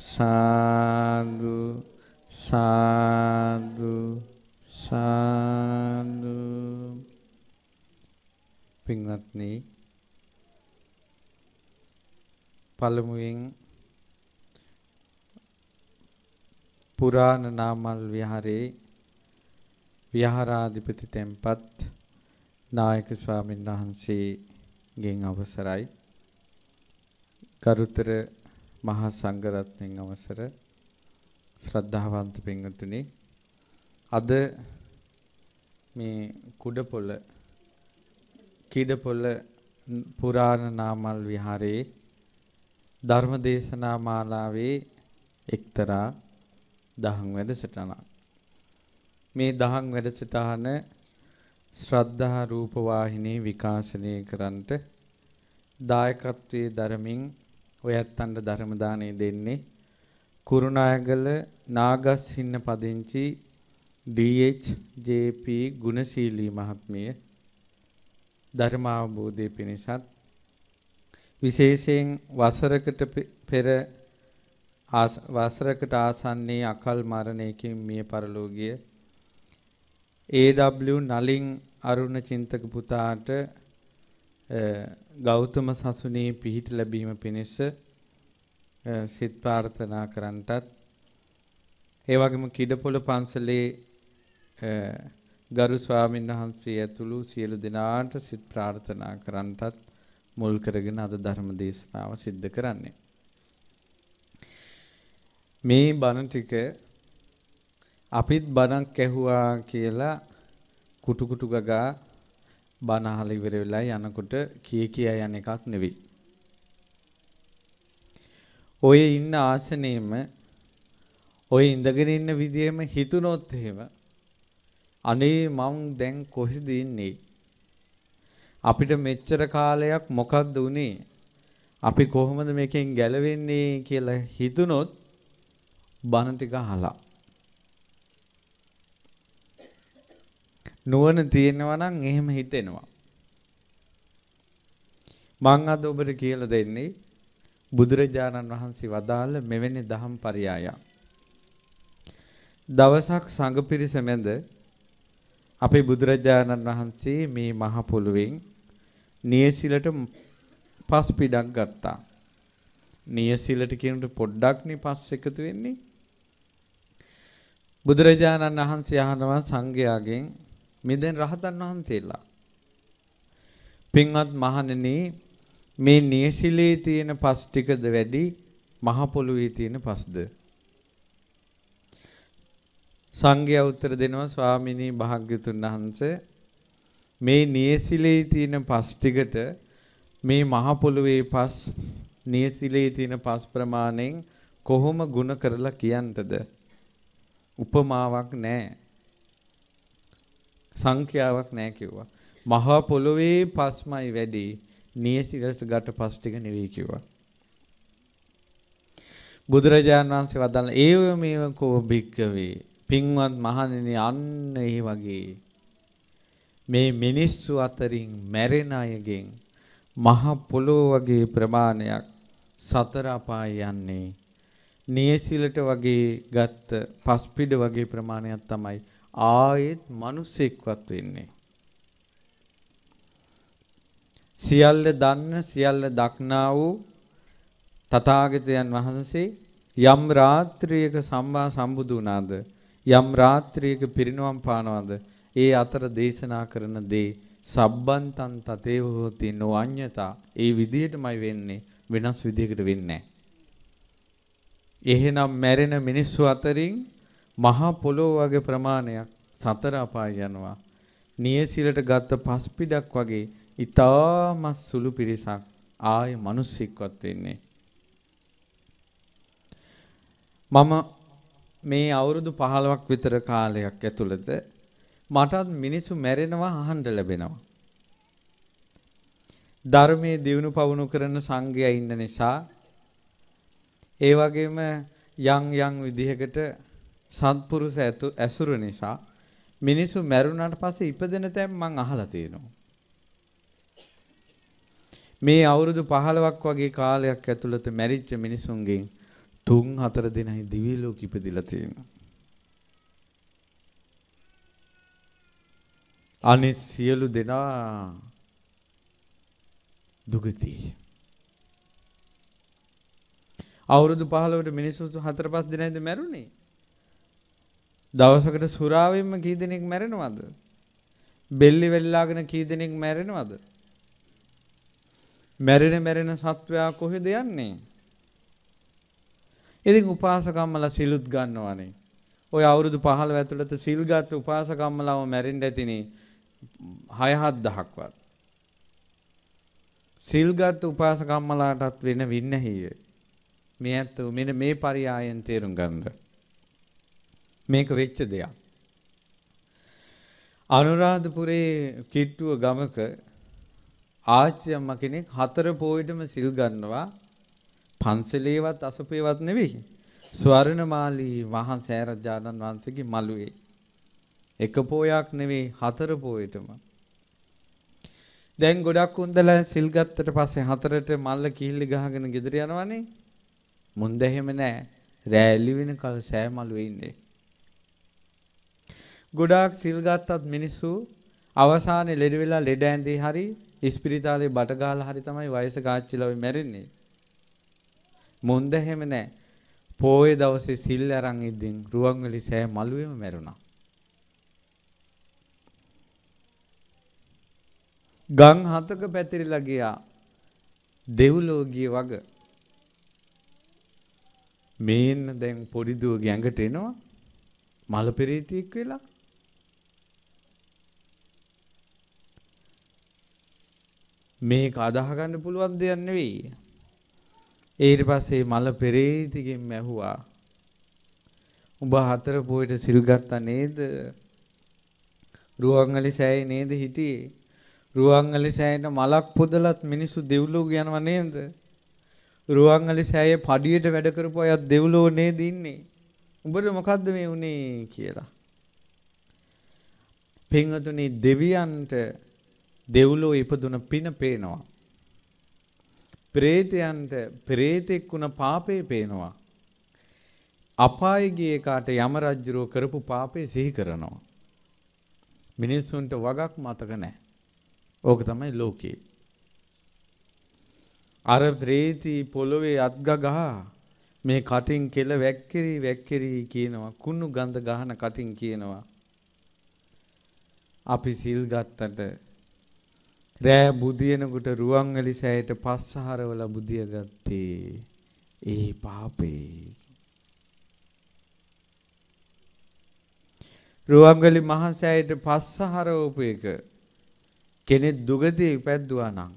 සාදු සාදු සාදු පින්වත්නි පළමුවෙන් පුරාණ නාමල් විහාරේ විහාරාධිපති තෙම්පත් නායක ස්වාමීන් වහන්සේගෙන් අවසරයි ගරුතර මහා සංඝරත්නයන් අවසර ශ්‍රද්ධාවන්ත පින්වතුනි අද මේ කුඩපොළ කීඩපොළ පුරාණ නාමල් විහාරයේ ධර්ම දේශනා මාලාවේ එක්තරා දහම් වැඩසටහන මේ දහම් වැඩසටහන ශ්‍රද්ධා රූප වාහිනී විකාශනය කරන්නට දායකත්වයේ ධර්මින් ඔයත්තන්ට ධර්ම දාණය දෙන්නේ කුරුණායගල නාගස් හින්න පදිංචි DH JP ගුණශීලී මහත්මිය ධර්ම අවබෝධයේ පිණිසත් විශේෂයෙන් වසරකට පෙර වසරකට ආසන්නයේ අකල් මරණයකින් මිය පරලෝකීය AW නලින් අරුණ චින්තක පුතාට ගෞතම සසුනේ පිහිට ලැබීම පිණිස සිත ප්‍රාර්ථනා කරන්ටත් ඒ වගේම කිඩපොළ පන්සලේ ගරු ස්වාමීන් වහන්සේ ඇතුළු සියලු දෙනාට සිත ප්‍රාර්ථනා කරන්ටත් මුල් කරගෙන අද ධර්ම දේශනාව සිද්ධ කරන්නේ. මේ බණ ටික අපිත් බණක් ඇහුවා කියලා කුටු කුටු ගගා බණ අහලා ඉවර වෙලා යනකොට කී කියා යන එකක් නෙවෙයි. ඔය ඉන්න ආසනේම ඔය ඉඳගෙන ඉන්න විදියෙම හිතුනොත් එහෙම අනේ මං දැන් කොහෙද ඉන්නේ? අපිට මෙච්චර කාලයක් මොකද්ද උනේ? අපි කොහොමද මේකෙන් ගැලවෙන්නේ කියලා හිතුනොත් බණ ටික අහලා නුවණ තියෙනවා නම් එහෙම හිතෙනවා. මං අද ඔබට කියලා දෙන්නේ බුදුරජාණන් වහන්සේ වදාළ මෙවැනි දහම් පරයයක්. දවසක් සංඝ පිරිස මැද අපේ බුදුරජාණන් වහන්සේ මේ මහ පොළොවෙන් නියසිලට පස් පිටක් ගත්තා. නියසිලට කියනට පොඩ්ඩක්නේ පස් එකතු වෙන්නේ. බුදුරජාණන් වහන්සේ අහනවා සංඝයාගෙන් මේ දැන් රහතන් වහන්සේලා. පින්වත් මහණෙනි මේ නියසිලේ තියෙන පස් ටිකද වැඩි මහ පොළොවේ තියෙන පස්ද? සංඝයා උත්තර දෙනවා ස්වාමිනී භාග්‍යතුන් වහන්සේ මේ නියසිලේ තියෙන පස් ටිකට මේ මහ පොළොවේ පස් නියසිලේ තියෙන පස් ප්‍රමාණයෙන් කොහොම ಗುಣ කරලා කියන්ටද? උපමාවක් නැහැ. සංඛ්‍යාවක් නැහැ කිව්වා. මහා පොළොවේ පස්මයි වැඩි. නියසිරට ගත පස් ටික නෙවෙයි කිව්වා. බුදුරජාණන් වහන්සේ වදාළ ඒව මේව කෝ භික්කවේ පින්වත් මහණෙනි අන්න ඒ වගේ මේ මිනිස්සු අතරින් මැරෙන අයගෙන් මහ පොළොව වගේ ප්‍රමාණයක් සතර අපාය යන්නේ නියසිලට වගේ ගත්ත පස්පිඩ වගේ ප්‍රමාණයක් තමයි ආයෙත් මිනිස්සෙක්වත් වෙන්නේ. සියල්ල දන්න සියල්ල දක්නා වූ තථාගතයන් වහන්සේ යම් රාත්‍රියක සම්මා සම්බුදු වුණාද යම් රාත්‍රියක පිරිනවම් පානවද ඒ අතර දේශනා කරන දේ සබ්බන්තං තතේව හෝති නොඅඤ්‍යතා ඒ විදිහටමයි වෙන්නේ වෙනස් විදිහකට වෙන්නේ නැහැ. එහෙනම් මැරෙන මිනිස්සු අතරින් මහා පොළොව වගේ ප්‍රමාණයක් සතර අපාය යනවා. නියසිලට ගත්ත පස් පිටක් වගේ ඊටාම සුළු පිරිසක් ආයේ මිනිස්සෙක්වත් වෙන්නේ. මම මේ අවුරුදු 15ක් විතර කාලයක් ඇතුළත මටත් මිනිසු මැරෙනවා අහන්න ලැබෙනවා. ධර්මයේ දියුණු පවුණු කරන සංඝයා ඉන්න නිසා ඒ වගේම යම් යම් විදිහකට සත්පුරුෂ ඇතු ඇසුර නිසා මිනිස්සු මැරුණාට පස්සේ ඉපදෙන තැන් මං අහලා තියෙනවා. මේ අවුරුදු 15ක් වගේ කාලයක් ඇතුළත මැරිච්ච මිනිසුන්ගෙන් 3-4 දෙනයි දිවි ලෝක ඉපදිලා තියෙනවා. අනිත් සියලු දෙනා දුගති. අවුරුදු 15ට මිනිස්සු 4-5 දෙනයිද මැරුණේ? දවසකට සුරාවෙන්ම කී දෙනෙක් මැරෙනවද? බෙල්ලි වෙල්ලාගෙන කී දෙනෙක් මැරෙනවද? මැරෙන මැරෙන සත්වයා කොහෙද යන්නේ? ඉතින් උපාසකම්මලා සිලුත් ගන්නවනේ. ওই අවුරුදු 15 ඇතුළත සිල් ගත්ත උපාසකම්මලාම මැරෙන්න ඇතිනේ 6-7000ක්වත්. සිල් ගත්ත උපාසකම්මලාටත් වෙන වින්නහිය. මේ ඇත්ත මෙන්න මේ පරයයන් තේරුම් ගන්නවා. මේක වෙච්ච දෙයක්. අනුරාධපුරේ කිට්ටුව ගමක ආච්චි අම්මා කෙනෙක් හතර පොයිටම සිල් ගන්නවා පන්සලේවත් අසපේවත් නෙවෙයි ස්වර්ණමාලී මහා සෑරජානන් වහන්සේගේ මළුවේ එක පොයක් නෙවෙයි හතර පොයිටම දැන් ගොඩක් උන්දලා සිල් ගත්තට පස්සේ හතරට මල්ල කිහිල්ල ගහගෙන ගෙදර යනවනේ මුන්ද එහෙම නෑ රෑලි වෙනකල් සෑ මළුවේ ඉන්නේ ගොඩාක් සිල් ගත්තත් මිනිස්සු අවසානයේ ලෙඩ වෙලා ලෙඩ ඇඳේ හරි ඉස්පිරිතාලේ බට ගාලා හරි තමයි වයස කාච්චිලා වෙ මැරෙන්නේ. මොන්ද හැම නැහැ. පෝය දවසේ සිල් අරන් ඉඳින් රුවන්වැලි සෑ මළුවේම මැරුණා. ගම් හතක පැතිරිලා ගියා. දෙව්ලෝ ගිය වගේ මේන්න දැන් පොඩි දුවගේ ඇඟට එනවා මල පෙරීතියෙක් වෙලා මේක අදාහ ගන්න පුළුවන් දෙයක් නෙවෙයි. ඊට පස්සේ මල පෙරේතිගෙන් ඇහුවා. උඹ හතර පොයට සිල් ගත්තා නේද? රුවන්වැලි සෑයේ නේද හිටියේ? රුවන්වැලි සෑයට මලක් පොදලත් මිනිස්සු දෙව්ලොව යනවා නේද? රුවන්වැලි සෑයේ පඩියට වැඩ කරපු අයත් දෙව්ලොව නේද ඉන්නේ? උඹට මොකද්ද මේ උනේ කියලා. පින්වතුනි දෙවියන්ට දෙව්ලෝ ඉපදුන පින පේනවා. ප්‍රේතයන්ට ප්‍රේතෙක් වුණ පාපේ පේනවා. අපායේ ගිය කාට යම රජුරෝ කරපු පාපේ සිහි කරනවා. මිනිස්සුන්ට වගක් මතක නැහැ. ඕක තමයි ලෝකේ. අර ප්‍රේති පොළොවේ අත්ගගහ මේ කටින් කෙල වැක්කිරි වැක්කිරි කියනවා කුණු ගඳ ගහන කටින් කියනවා අපි සිල් ගත්තට රෑ බුදියනකොට රුවන්වැලි සෑයට පස්සහරවල බුදිය ගත්තේ ඒ පාපේ රුවන්වැලි මහ සෑයට පස්සහරවපු එක කෙනෙක් දුගදී ඉපැද්දුවා නම්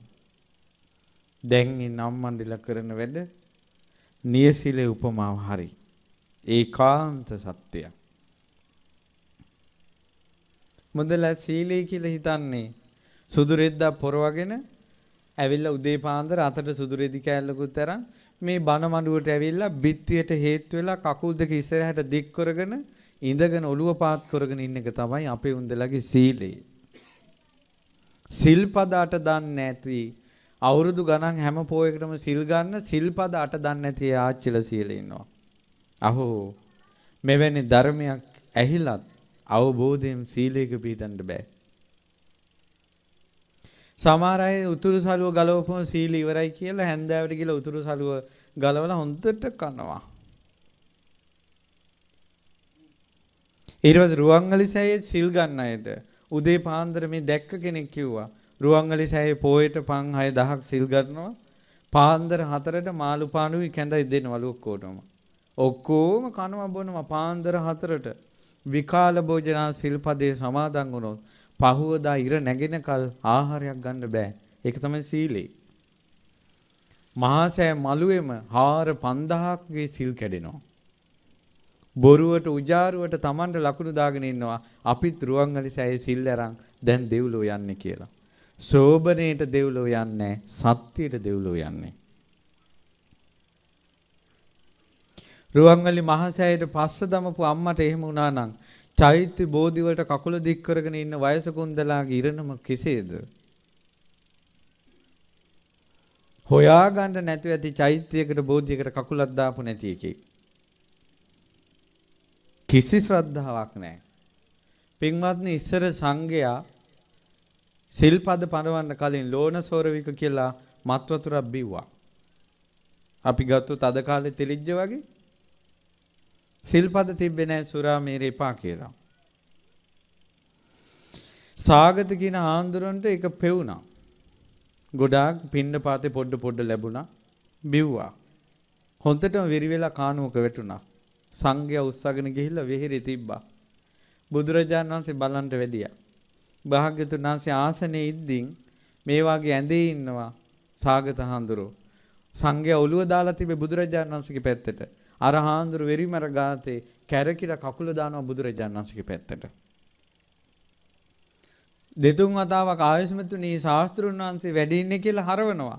දැන් නම් මණ්ඩල කරන වැඩ නියසිලේ උපමාව හරි ඒකාන්ත සත්‍යයක් මුදලා සීලය කියලා හිතන්නේ සුදු රෙද්දක් පොරවගෙන ඇවිල්ලා උදේ පාන්දර අතට සුදු රෙදි කෑල්ලකුත් අරන් මේ බන මඩුවට ඇවිල්ලා බිත්තියට හේතු වෙලා කකුල් දෙක ඉස්සරහට දික් කරගෙන ඉඳගෙන ඔළුව පාත් කරගෙන ඉන්න එක තමයි අපේ උන්දලගේ සීලය. සිල්පදට දන්නේ නැති අවුරුදු ගණන් හැම පෝයකටම සිල් ගන්න සිල්පදට දන්නේ නැති ආච්චිල සීලේ ඉන්නවා. අහෝ මෙවැනි ධර්මයක් ඇහිලත් අවබෝධයෙන් සීලයක පිළිතන්න බෑ. සමහර අය උතුරු සළුව ගලවපුවම සීල ඉවරයි කියලා හැන්දෑවට ගිහලා උතුරු සළුව ගලවලා හොඳට කනවා. ඊට පස්සේ රුවන්වැලි සෑයේ සිල් ගන්න අයට උදේ පාන්දර මේ දැක්ක කෙනෙක් කිව්වා රුවන්වැලි සෑයේ පොයට පන් 6000ක් සිල් ගන්නවා පාන්දර 4ට මාළු පානුයි කැඳයි දෙනවලු ඔක්කොටම ඔක්කොම කනවා බොනවා පාන්දර 4ට විකාල භෝජනා සිල්පදේ සමාදන් වුණොත් පහුවදා ඉර නැගෙනකල් ආහාරයක් ගන්න බෑ. ඒක තමයි සීලේ. මහා සෑ මළුවේම හාර 5000ක්ගේ සිල් කැඩෙනවා. බොරුවට උජාරුවට Tamanට ලකුණු දාගෙන ඉන්නවා. අපිත් රුවන්වැලි සෑයේ සිල් අරන් දැන් දෙව්ලෝ යන්නේ කියලා. සෝබනේට දෙව්ලෝ යන්නේ සත්‍යයට දෙව්ලෝ යන්නේ. රුවන්වැලි මහා සෑයට පස්ස දමපු අම්මට එහෙම වුණා නම් චෛත්‍ය බෝධි වලට කකුල දික් කරගෙන ඉන්න වයසකුන්දලාගේ ඉරණම කෙසේද? හොයාගන්න නැතුව ඇති චෛත්‍යයකට බෝධියකට කකුලක් දාපු නැති එකෙක්. කිසි ශ්‍රද්ධාවක් නැහැ. පින්වත්නි ඉස්සර සංඝයා සිල්පද පනවන්න කලින් ලෝණසෝරවික කියලා මත්වතුරක් බිව්වා. අපි ගත්තොත් අද කාලේ තෙලිජ්ජ වගේ සිල්පද තිබ්බේ නැහැ සුරා මේර එපා කියලා. සාගත කියන ආන්දරන්ට ඒක පෙවුණා. ගොඩාක් පින්න පාතේ පොඩ පොඩ ලැබුණා. බිව්වා. හොන්දටම වෙරි වෙලා කානුවක වැටුණා. සංඝයා උස්සගෙන ගිහිල්ලා වෙහෙරේ තිබ්බා. බුදුරජාණන් වහන්සේ බලන්ට වැඩියා. භාග්‍යතුන් වහන්සේ ආසනයේ ඉද්දින් මේ වාගේ ඇඳේ ඉන්නවා සාගත හඳුරෝ. සංඝයා ඔළුව දාලා තිබේ බුදුරජාණන් වහන්සේගේ පැත්තට. අර හාමුදුරු වෙරිමර ගාතේ කැරකිලා කකුල දානවා බුදුරජාණන් වහන්සේගේ පැත්තට. දෙතුන් වතාවක් ආයස්මතුනි ශාස්ත්‍රුන් වහන්සේ වැඩි ඉන්නේ කියලා හරවනවා.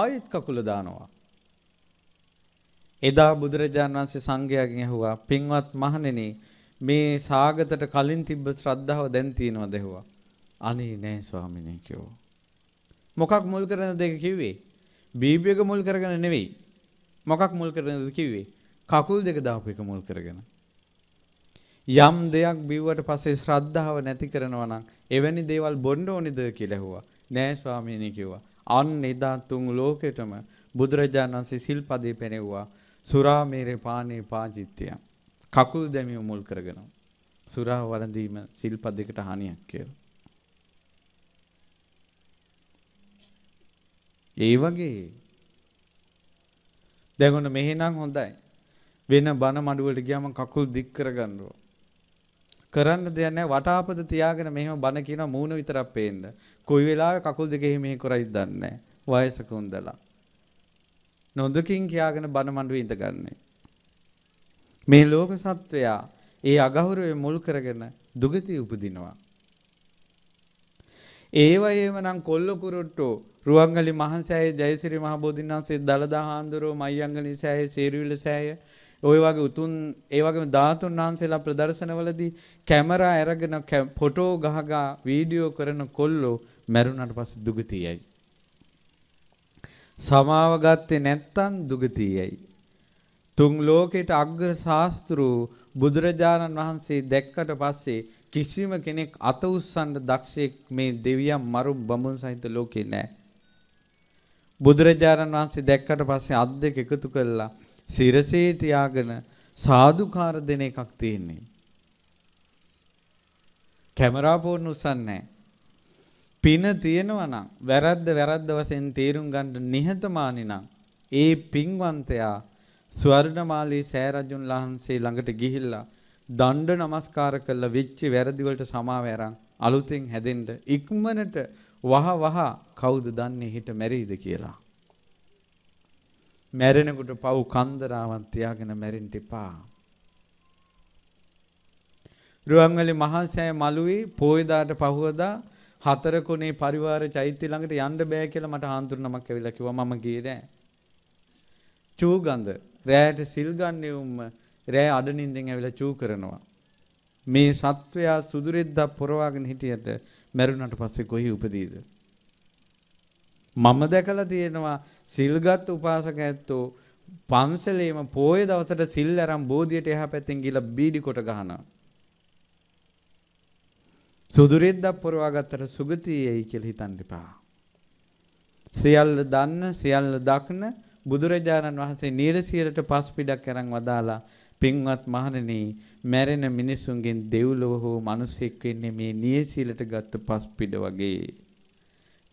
ආයෙත් කකුල දානවා. එදා බුදුරජාණන් වහන්සේ සංඝයාගෙන් ඇහුවා පින්වත් මහණෙනි මේ සාගතට කලින් තිබ්බ ශ්‍රද්ධාව දැන් තියෙනවද ඇහුවා. අනේ නෑ ස්වාමීනි කිව්වා. මොකක් මුල් කරගෙනද දෙක කිව්වේ? බීබී එක මුල් කරගෙන නෙවෙයි. මොකක් මුල් කරගෙනද කිව්වේ? කකුල් දෙක දාපු එක මුල් කරගෙන. යම් දෙයක් බිව්වට පස්සේ ශ්‍රද්ධාව නැති කරනවා නම් එවැනි දේවල් බොන්න ඕනිද කියලා ඇහුවා. නෑ ස්වාමීනි කිව්වා. අන්න එදා තුන් ලෝකෙටම බුදුරජාණන් වහන්සේ සිල්පදේ පෙරෙව්වා. සුරා මේරේ පානේ පාජිත්‍ය. කකුල් දැමීම මුල් කරගෙන. සුරා වළඳීම සිල්පදයකට හානියක් කියලා. ඒ වගේ දැන් ඔන්න මෙහෙනම් හොඳයි. වෙන බන මඩුවට ගියාම කකුල් දික් කරගන්නවා. කරන්න දෙයක් නැහැ වටාපද තියාගෙන මෙහෙම බන කියන මූණ විතරක් පේන්න. කොයි වෙලාවක කකුල් දෙක එහෙම මෙහෙ කරයිද දන්නේ නැහැ. වයසක උන්දලා. නොදකින් කියාගෙන බන මඩුවේ ඉඳගන්නේ. මේ ලෝක සත්වයා ඒ අගහරුවේ මුල් කරගෙන දුගති උපදිනවා. ඒවයේම නම් කොල්ල කුරුට්ටෝ රුවන්ගලි මහන්සෑය ජයසිරි මහ බෝධින් වහන්සේ දලදා හාමුදුරුවෝ මයංගලි සෑය සේරුවිල සෑය ওই වගේ උතුම් ඒ වගේම ධාතුන් වහන්සේලා ප්‍රදර්ශනවලදී කැමරා අරගෙන ෆොටෝ ගහගා වීඩියෝ කරන කොල්ලෝ මැරුණාට පස්සේ දුගතියයි. සමාව ගත්තේ නැත්තම් දුගතියයි. තුන් ලෝකේට අග්‍ර ශාස්ත්‍රු බුදුරජාණන් වහන්සේ දැක්කට පස්සේ කිසිම කෙනෙක් අත උස්සන්න දක්ෂයෙක් මේ දෙවියන් මරු බඹුන් සහිත ලෝකේ නැහැ. බුදුරජාණන් වහන්සේ දැක්කට පස්සේ අත් දෙක එකතු කළා සිරසේ තියාගෙන සාදුකාර දෙන එකක් තියෙන්නේ. කැමරා පෝන් උස්සන්නේ පින තියෙනවා නම් වැරද්ද වැරද්ද වශයෙන් තේරුම් ගන්න නිහතමානී නම් ඒ පින්වන්තයා ස්වර්ණමාලී සෑරජුන් වහන්සේ ළඟට ගිහිල්ලා දණ්ඩ නමස්කාර කළා විච්ච වැරදි වලට සමාව ඇරන් අලුතෙන් හැදෙන්න ඉක්මනට වහ වහ කවුද දන්නේ හිට මැරෙයිද කියලා මැරෙනකොට පව් කන්දරාවක් තියාගෙන මැරෙන්න එපා. රුවන්වැලි මහසෑය මළුවේ පොයදාට පහවදා හතර කුණේ පරිවාර චෛත්‍ය ළඟට යන්න බෑ කියලා මට හාමුදුරු නමක් ඇවිල්ලා කිව්වා මම ගියේ නෑ. චූගඳ රෑට සිල් ගන්නෙවුම රෑ අඩනින්දෙන් ඇවිල්ලා චූ කරනවා. මේ සත්වයා සුදුරෙද්දා පොරවාගෙන හිටියට මැරුණාට පස්සේ කොහි උපදීද? මම දැකලා තියෙනවා සිල්ගත් උපාසක ඇත්තෝ පන්සලේම පෝය දවසට සිල් අරන් බෝධියට එහා පැත්තෙන් ගිහලා බීඩි කොට ගහනවා. සුදුරෙද්දක් පොරවා ගත්තට සුගතියයි කියලා හිතන්න එපා. සියල්ල දන්න සියල්ල දක්න බුදුරජාණන් වහන්සේ නීරසියලට පස් පිඩක් කරන් වදාලා පින්වත් මහණෙනි මැරෙන මිනිසුන්ගෙන් දෙව්ලොව හෝ මිනිසෙක් වෙන්නේ මේ නීරසියලට ගත්ත පස් පිඩ වගේ.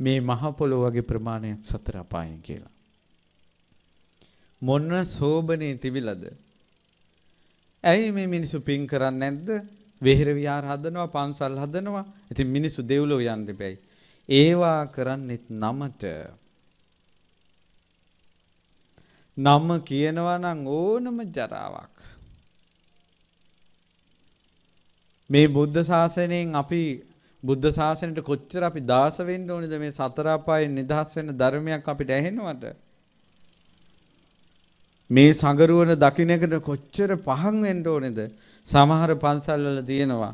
මේ මහ පොළොව වගේ ප්‍රමාණයක් සතර අපායන් කියලා. මොන සෝබනේ තිබිලද? ඇයි මේ මිනිස්සු පින් කරන්නේ නැද්ද? වෙහෙර විහාර හදනවා, පන්සල් හදනවා. ඉතින් මිනිස්සු දෙව්ලොව යන්න දෙපැයි. ඒවා කරන්නෙත් නමට නම කියනවා නම් ඕනම ජරාවක්. මේ බුද්ධ ශාසනයෙන් අපි බුද්ධ ශාසනයට කොච්චර අපි දාස වෙන්න ඕනේද මේ සතර අපායෙන් නිදහස් වෙන ධර්මයක් අපිට ඇහෙනවට මේ සංගරුවන දකින්නකට කොච්චර පහන් වෙන්න ඕනේද සමහර පන්සල්වල තියෙනවා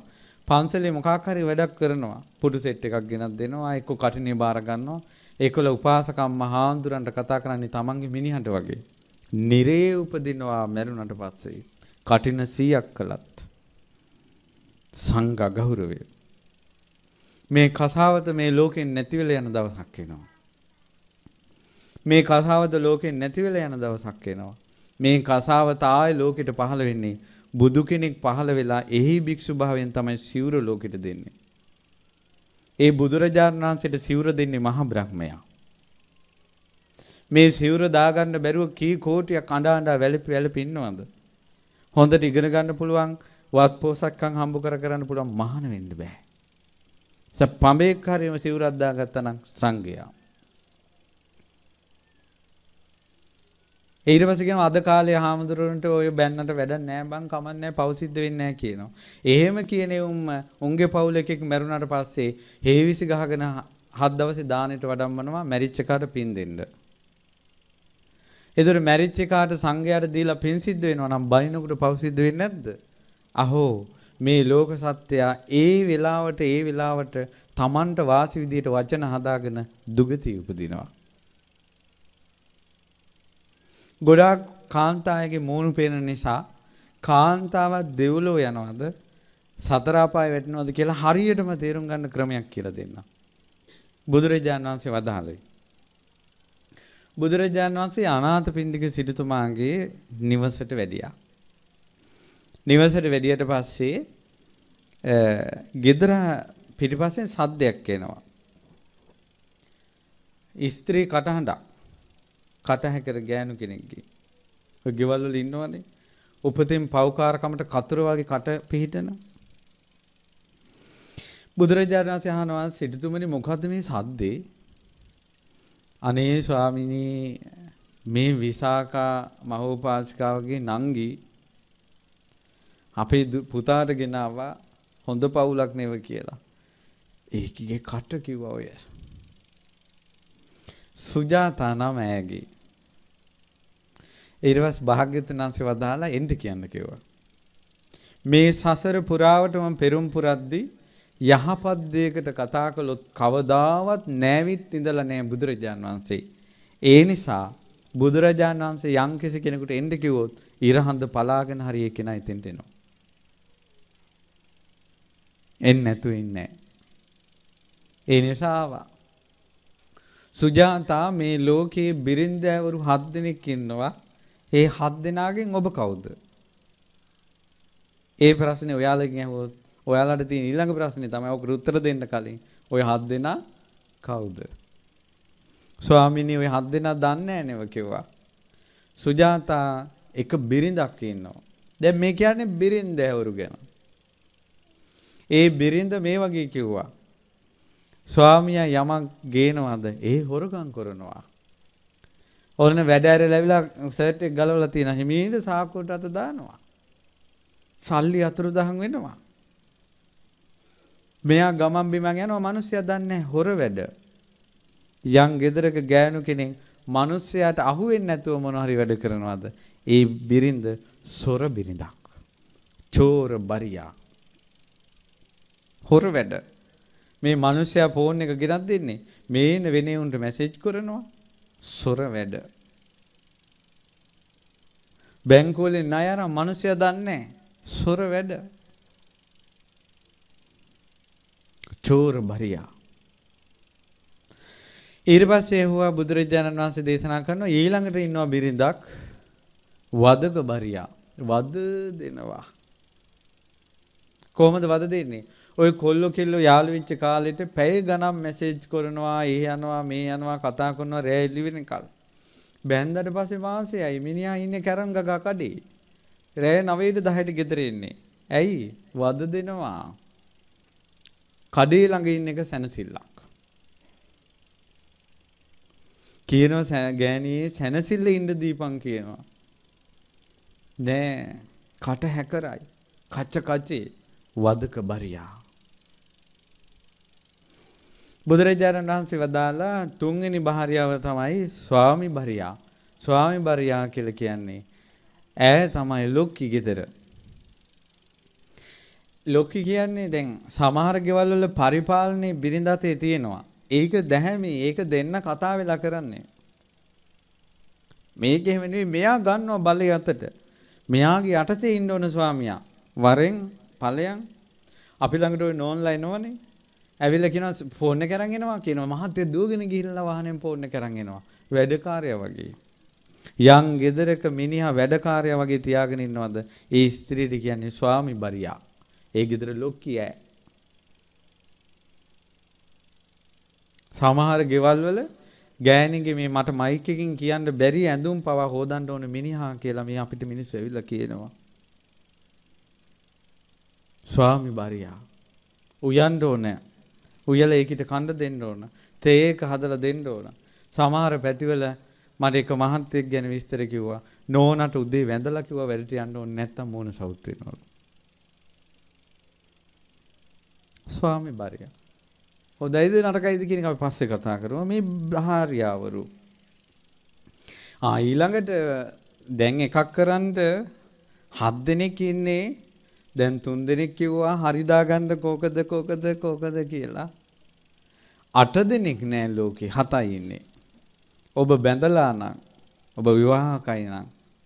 පන්සලේ මොකක් හරි වැඩක් කරනවා පුඩු සෙට් එකක් ගෙනත් දෙනවා එක්ක කටිනේ බාර ගන්නවා ඒකල උපාසකම්ම හාමුදුරන්ට කතා කරන්නේ Tamange මිනිහට වගේ නිරේ උපදිනවා මැරුණට පස්සේ කටින 100ක් කළත් සංඝ ගෞරවය මේ කසාවත මේ ලෝකෙන් නැතිවෙලා යන දවසක් එනවා. මේ කසාවත ලෝකෙන් නැතිවෙලා යන දවසක් එනවා. මේ කසාවත ආයේ ලෝකෙට පහළ වෙන්නේ බුදු කෙනෙක් පහළ වෙලා එහි භික්ෂු භාවයෙන් තමයි සිවුර ලෝකෙට දෙන්නේ. ඒ බුදුරජාණන් වහන්සේට සිවුර දෙන්නේ මහා බ්‍රහ්මයා. මේ සිවුර දාගන්න බැරුව කී කෝටියක් අඬා අඬා වැළපි වැළපි ඉන්නවද? හොඳට ඉගෙන ගන්න පුළුවන් වත් පෝසත්කම් හම්බ කර කරන්න පුළුවන් මහාන වෙන්න බෑ. ස පඹේක් හරියම සිවුරක් දාගත්තා නම් සංගයා. ඊට පස්සේ කියනවා අද කාලේ හාමුදුරුවන්ට ඔය බැන්නට වැඩක් නෑ බං කමන්නේ පව් සිද්ධ වෙන්නේ නෑ කියනවා. එහෙම කියන උම් උන්ගේ පවුල එකෙක් මැරුණාට පස්සේ හේවිසි ගහගෙන හත් දවසේ දානෙට වඩම්මනවා මැරිච්ච කාට පින් දෙන්න. ඒතර මැරිච්ච කාට සංඝයාට දීලා පින් සිද්ධ වෙනවා නම් බනිනකොට පව් සිද්ධ වෙන්නේ නැද්ද? අහෝ මේ ලෝක සත්‍යයා ඒ වෙලාවට ඒ වෙලාවට තමන්ට වාසි විදියට වචන හදාගෙන දුගති උපදිනවා. ගොඩාක් කාන්තායගේ මූණු පේන නිසා කාන්තාවක් දෙව්ලොව යනවද සතර අපාය වැටෙනවද කියලා හරියටම තේරුම් ගන්න ක්‍රමයක් කියලා දෙන්න. බුදුරජාණන් වහන්සේ වදාළේ. බුදුරජාණන් වහන්සේ අනාථපිණ්ඩික සිටුතුමාගේ නිවසට වැඩියා. නිවසට වැඩියට පස්සේ ගෙදර පිටිපස්සෙන් සද්දයක් එනවා. ස්ත්‍රී කටහඬක්. කටහැකර ගෑනු කෙනෙක්ගේ. ඔය ගෙවල් වල ඉන්නවනේ. උපතින් පව්කාරකමට කතර වගේ කට පිහිටන. බුදුරජාණන් වහන්සේ අහනවා සිටුතුමනි මොකද්ද මේ සද්දේ? අනේ ස්වාමිනී මේ විසාකා මහෝපාසිකාවගේ නංගී අපේ පුතාට ගෙනාවා හොඳ පවුලක් නෙව කියලා. ඒකගේ කට කිව්වා ඔය. සුජාතා නම් ඇයගේ. ඊටවස් භාග්‍යතුන් වහන්සේ වදාලා එන්ද කියන්න කිව්වා. මේ සසර පුරාවට මම පෙරම් පුරද්දී යහපත් දෙයකට කතා කළොත් කවදාවත් නැවිත් ඉඳලා නැහැ බුදුරජාන් වහන්සේ. ඒ නිසා බුදුරජාන් වහන්සේ යම්කිසි කෙනෙකුට එන්න කිව්වොත් ඉරහඳ පලාගෙන හරිය කෙනා එතෙන්ට එනවා. එන්නේ නැතු ඉන්නේ. ඒ නිසා ආවා. සුජාතා මේ ලෝකයේ බිරින්දෑවරු 7 දෙනෙක් ඉන්නවා. ඒ 7 දෙනාගෙන් ඔබ කවුද? ඒ ප්‍රශ්නේ ඔයාලගෙන් අහුවොත් ඔයාලට තියෙන ඊළඟ ප්‍රශ්නේ තමයි ඔක උත්තර දෙන්න කලින් ඔය 7 දෙනා කවුද? ස්වාමිනී ඔය 7 දෙනා දන්නේ නැව කිව්වා. සුජාතා එක බිරිඳක් ඉන්නවා. දැන් මේ කියන්නේ බිරින්දෑවරු ගැන. ඒ බිරිඳ මේ වගේ කිව්වා. ස්වාමියා යමක් ගේනවද? ඒ හොරගම් කරනවා. ඕන වැඩ ඇරලාවිලා සර්ට් එක ගලවලා තියෙන හිමීට සාක්කුවට අත දානවා. සල්ලි අතුරුදහන් වෙනවා. මෙයා ගමන් බිමන් යනවා මිනිස්සුයා දන්නේ හොර වැඩ. යම් ගෙදරක ගෑනු කෙනෙක් මිනිස්සයාට අහු වෙන්නේ නැතුව මොන හරි වැඩ කරනවද? ඒ බිරිඳ සොර බිරිඳක්. චෝර බරියා. හොර වැඩ. මේ මිනිස්සයා ෆෝන් එක ගෙනත් දෙන්නේ. මේන වෙනේ උන්ට මැසේජ් කරනවා. සොර වැඩ. බැංකුවලේ ණය අරන් මිනිස්සයා දන්නේ සොර වැඩ. චෝර බරියා. ඊට පස්සේ හුවා බුදුරජාණන් වහන්සේ දේශනා කරනවා ඊළඟට ඉන්නවා බිරිඳක් වදක බරියා. වද දෙනවා. කොහොමද වද දෙන්නේ? ওই කොල්ලෝ කෙල්ලෝ යාළු වෙච්ච කාලෙට පැය ගණන් මැසේජ් කරනවා, ඒ යනවා, මේ යනවා කතා කරනවා රෑ ඉලිවෙනකල්. බෑන්දට පස්සේ මාසෙයි මිනිහා ඉන්නේ කැරම් ගගා කඩේ. රෑ 9ට 10ට ගෙදර එන්නේ. ඇයි? වද දෙනවා. කඩේ ළඟ ඉන්න එක සැනසෙල්ලක්. කියනවා ගෑණියේ සැනසෙල්ල ඉන්න දීපන් කියනවා. නෑ කට හැකරයි. කච්ච කචේ වදක බරියා. බුදුරජාණන් වහන්සේ වදාලා තුන්වෙනි භාර්යාව තමයි ස්වාමි භාර්යා. ස්වාමි භාර්යා කියලා කියන්නේ ඈ තමයි ලොක්කි ගෙදර. ලොක්කි කියන්නේ දැන් සමහර ගෙවල් වල පරිපාලනේ බිරිඳ අතේ තියෙනවා. ඒක දැහැමි ඒක දෙන්න කතා වෙලා කරන්නේ. මේක එහෙම නෙවෙයි මෙයා ගන්නවා බලේ අතට. මෙයාගේ යටතේ ඉන්න ඕන ස්වාමියා. වරෙන් ඵලයන් අපි ළඟට ওই නෝන්ලා එනවනේ. ඇවිල්ලා කියනවා ෆෝන් එක අරන් එනවා කියනවා මහත්තයා දුවගෙන ගිහිල්ලා වාහනෙන් ෆෝන් එක අරන් එනවා වැඩකාරයා වගේ යම් ගෙදරක මිනිහා වැඩකාරයා වගේ තියාගෙන ඉන්නවද ඒ ස්ත්‍රීට කියන්නේ ස්වාමි බරියා ඒ ගෙදර ලොක්කියෑ සමහර ගෙවල් වල ගෑණිගේ මේ මට මයික් එකකින් කියන්න බැරි ඇඳුම් පවා හොදන්න ඕන මිනිහා කියලා මේ අපිට මිනිස්සු ඇවිල්ලා කියනවා. ස්වාමි බාරියා. උයන්ඩ ඕනේ. උයල ඒකිට කණ්ඩ දෙන්න ඕන. තේක හදලා දෙන්න ඕන. සමහර පැතිවල මට එක මහත්තයෙක් ගැන විස්තර කිව්වා. නෝනට උදේ වැඳලා කිව්වා වැඩට යන්න ඕනේ නැත්තම් මූණ සවුත් වෙනවලු. ස්වාමි බාරිය. හොඳයිද නරකයිද කියන එක අපි පස්සේ කතා කරමු. මේ භාර්යාවරු. ආ ඊළඟට දැන් එකක් කරන්ට හත් දෙනෙක් ඉන්නේ. දැන් තුන් දෙනෙක් කිව්වා හරිදා ගන්න කෝකද කෝකද කෝකද කියලා. අට දෙනෙක් නෑ ලෝකේ හතයි ඉන්නේ. ඔබ බැඳලා නම් ඔබ විවාහකයි නම්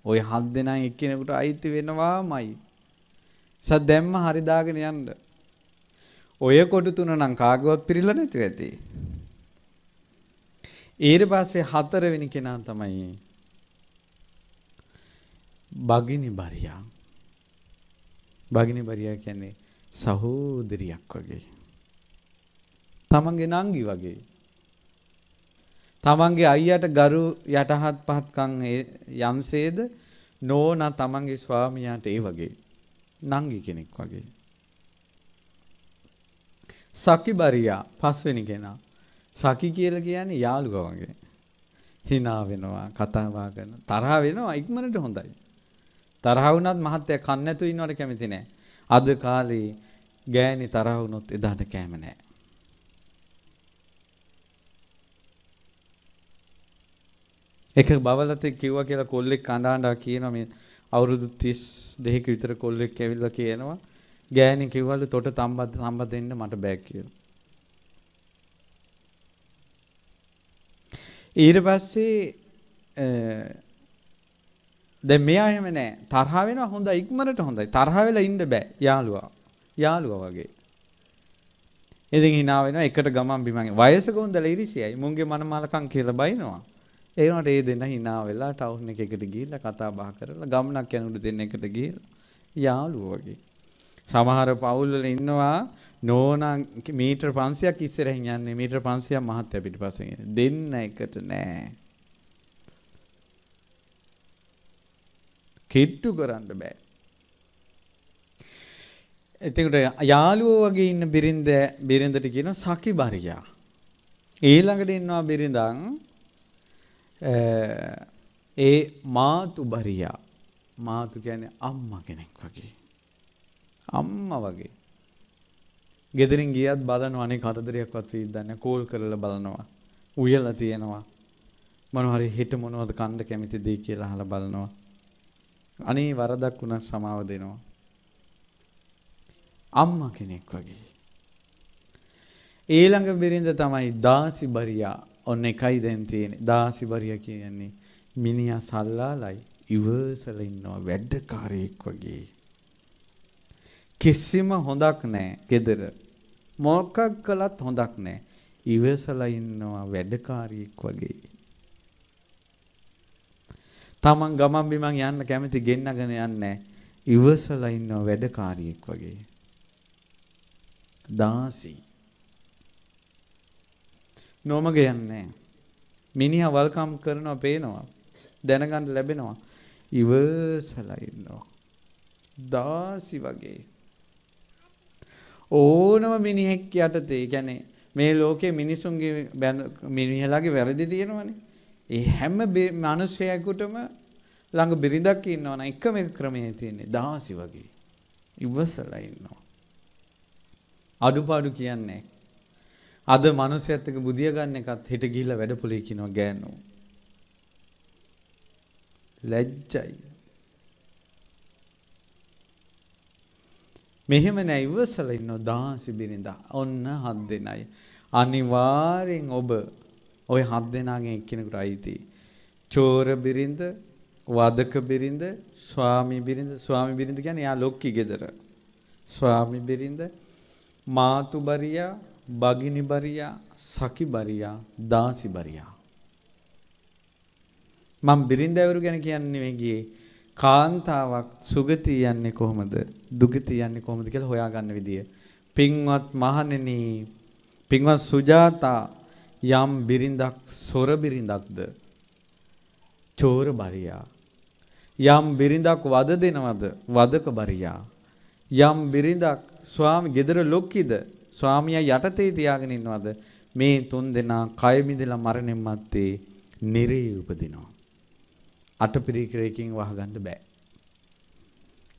ওই හත් දෙනා එක්කෙනෙකුට අයිති වෙනවාමයි. සත් දැම්ම හරි දාගෙන යන්න. ඔය කොටු තුන නම් කාගවත් පිළිලා නැති වෙති. ඊට පස්සේ හතරවෙනි කෙනා තමයි බගිනි බරියා. බගිනි බරියා කියන්නේ සහෝදරියක් වගේ. තමන්ගේ නංගි වගේ. තමන්ගේ අයියට ගරු යටහත් පහත්කම් යම්සේද නෝනා තමන්ගේ ස්වාමියාට ඒ වගේ නංගි කෙනෙක් වගේ. සකිබරියා පස්වෙනි කෙනා. සකි කියලා කියන්නේ යාළුවා වගේ. hina වෙනවා, කතා බහ කරන, තරහ වෙනවා ඉක්මනට හොඳයි. තරහ වුණත් මහත්තයා කන් නැතුව ඉන්නවට කැමති නැහැ. අද කාලේ ගෑණි තරහ වුණොත් එදාට කැම නැහැ. ඒක බවලත කිව්වා කියලා කොල්ලෙක් අඳාඳා කියනවා මේ අවුරුදු 32 ක විතර කොල්ලෙක් ඇවිල්ලා කියනවා ගෑණි කිව්වලු තොට තම්බත් තම්බ දෙන්න මට බෑ කියලා. ඊට පස්සේ දැන් මෙයා එහෙම නෑ තරහ වෙනවා හොඳයි ඉක්මනට හොඳයි තරහ වෙලා ඉන්න බෑ යාළුවා යාළුවා වගේ ඉතින් hina වෙනවා එකට ගමන් බිමන් වයසක හොඳලා ඉරිසියයි මුන්ගේ මනමාලකම් කියලා බයිනවා ඒ වුණාට ඒ දෙන hina වෙලා ටවුන් එකකට ගිහිල්ලා කතා බහ කරලා ගමනක් යනකොට දෙන්න එකට ගිහිල්ලා යාළුවෝ වගේ. සමහර පවුල්වල ඉන්නවා නෝනා මීටර 500ක් ඉස්සරහින් යන්නේ මීටර 500ක් මහත්ය පිටිපස්සෙන් දෙන්න එකට නෑ. කිට්ටු කරන්න බෑ. එතකොට යාළුවෝ වගේ ඉන්න බිරිඳ බිරිඳට කියනවා සකිබරියා. ඊළඟට ඉන්නවා බිරිඳන් ඒ මාතු බරියා මාතු කියන්නේ අම්මා කෙනෙක් වගේ. අම්මා වගේ. ගෙදරින් ගියත් බලනවා අනේ කරදරයක්වත් වෙයිද නැහැ. කෝල් කරලා බලනවා. උයලා තියෙනවා. මොනවා හරි හිත මොනවද කන්න කැමති දෙයි කියලා අහලා බලනවා. අනේ වරදක් වුණත් සමාව දෙනවා. අම්මා කෙනෙක් වගේ. ඊළඟ බිරිඳ තමයි දාසි බරියා ඔන්න එකයි දැන් තියෙන්නේ. දාසි බරිය කියන්නේ මිනිහා සල්ලාලයි ඉවසල ඉන්නවා වැඩකාරයෙක් වගේ. කිසිම හොඳක් නැහැ gedara. මොකක් කළත් හොඳක් නැහැ. ඉවසලා ඉන්නවා වැඩකාරියෙක් වගේ. තමන් ගමන් බිමන් යන්න කැමති ගෙන්නගෙන යන්නේ ඉවසලා ඉන්නවා වැඩකාරියෙක් වගේ. දාසි නොමග යන්නේ මිනිහා වල්කම් කරනවා පේනවා. දැනගන්න ලැබෙනවා. ඉවසලා ඉන්නවා. දාසි වගේ. ඕනම මිනිහෙක් යටතේ කියන්නේ මේ ලෝකේ මිනිසුන්ගේ මිනිහලාගේ වැරදි තියෙනවනේ. ඒ හැම මිනිසෙකුටම ළඟ බිරිඳක් ඉන්නවනම් එකම එක ක්‍රමයේ තියෙන්නේ දාසි වගේ. ඉවසලා ඉන්නවා. අඩුපාඩු කියන්නේ අද මිනිස්සුත් එක්ක බුදිය ගන්න එකත් හිට ගිහිල්ලා වැඩපොලේ කියනවා ගෑනෝ. ලැජ්ජයි. මෙහෙම නෑ ඉවසලා ඉන්නෝ දාසි බිරිඳා. ඔන්න හත් දෙනයි. අනිවාර්යෙන් ඔබ ওই හත් දෙනාගෙන් එක්කෙනෙකුට අයිති. චෝර බිරිඳ, වදක බිරිඳ, ස්වාමි බිරිඳ, ස්වාමි බිරිඳ කියන්නේ යා ලොක්කි ගෙදර. ස්වාමි බිරිඳ, මාතුබරියා බගිනිබරියා සකිබරියා දාසිබරියා. මම බිරින්දැවරු ගැන කියන්නේ මේ ගියේ කාන්තාවක් සුගතිය යන්නේ කොහොමද දුගතිය යන්නේ කොහොමද කියලා හොයාගන්න විදිය. පින්වත් මහණෙනි පින්වත් සුජාතා යම් බිරිඳක් සොර බිරිඳක්ද චෝර බරියා යම් බිරිඳක් වද දෙනවද වදක බරියා යම් බිරිඳක් ස්වාමි ගෙදර ලොක්කිද ස්වාමියා යටතේ තියාගෙන ඉන්නවද මේ තුන් දෙනා කය මිදලා මරණයන් මැත්තේ නිරේ උපදිනවා අටපිරිකරකින් වහගන්න බෑ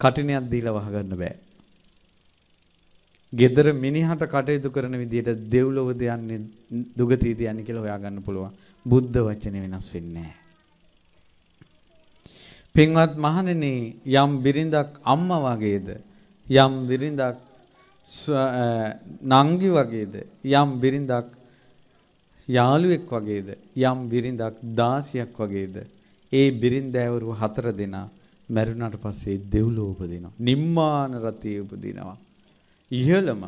කටිනයක් දීලා වහගන්න බෑ gedara minihata කටයුතු කරන විදියට දෙව්ලොව දෙන්නේ දුගතිය දෙන්නේ කියලා හොයාගන්න පුළුවන් බුද්ධ වචනේ වෙනස් වෙන්නේ පින්වත් මහණෙනි යම් බිරිඳක් අම්මා වගේද යම් බිරිඳක් නංගි වගේද යම් බිරිඳක් යාළුවෙක් වගේද යම් බිරිඳක් දාසියක් වගේද ඒ බිරින්දෑවරු හතර දෙනා මැරුණාට පස්සේ දෙව්ලෝ උපදිනවා නිම්මාන රතේ උපදිනවා ඉහළම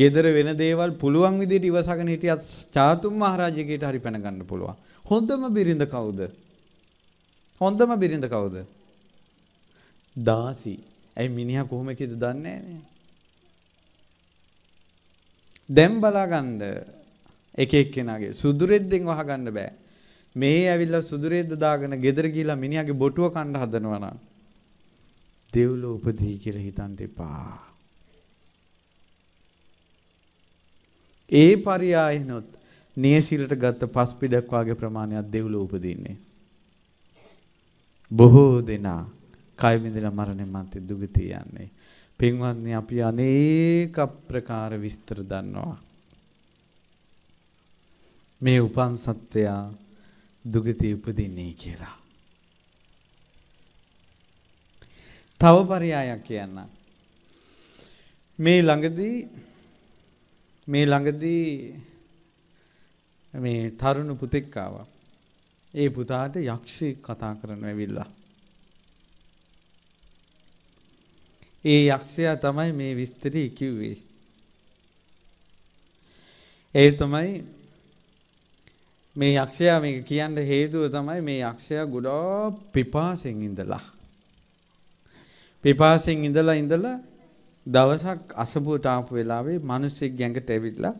ගෙදර වෙන දේවල් පුළුවන් විදිහට ඉවසගෙන හිටියත් චාතුම් මහරජගෙට හරි පැන ගන්න පුළුවන්. හොඳම බිරිඳ කවුද? හොඳම බිරිඳ කවුද? දාසි. ඇයි මිනිහා කොහොම කියද දන්නේ නෑනේ. දැන් බලාගන්න එක එක්කෙනාගේ සුදුරෙද්දෙන් වහගන්න බෑ. මේ ඇවිල්ලා සුදුරෙද්ද දාගෙන ගෙදර ගිහලා මිනිහාගේ බොටුව කන්න හදනවා නම් දෙව්ලෝ උපදී කියලා හිතන්න එපා. ඒ පරියායනොත් නියසිරට ගත්ත පස් පිටක් වාගේ ප්‍රමාණයක් දෙව්ලෝ උපදින්නේ. බොහෝ දෙනා කය විඳලා මරණය මන්ති දුගතිය යන්නේ. පින්වත්නි අපි අනේක ප්‍රකාර විස්තර දන්නවා. මේ උපන් සත්වයා දුගති උපදින්නේ කියලා. තව පරයායක් කියන්න. මේ ළඟදී මේ ළඟදී මේ තරුණ පුතෙක් ආවා. ඒ පුතාට යක්ෂයෙක් කතා කරන්න ඇවිල්ලා. ඒ යක්ෂයා තමයි මේ විස්තරي කිව්වේ. ඒ තමයි මේ යක්ෂයා මේක කියන්න හේතුව තමයි මේ යක්ෂයා ගොඩාක් පිපාසෙන් ඉඳලා පිපාසෙන් ඉඳලා ඉඳලා දවසක් අසබුවට ආපු වෙලාවේ මිනිස්සෙක් ගැඟට ඇවිල්ලා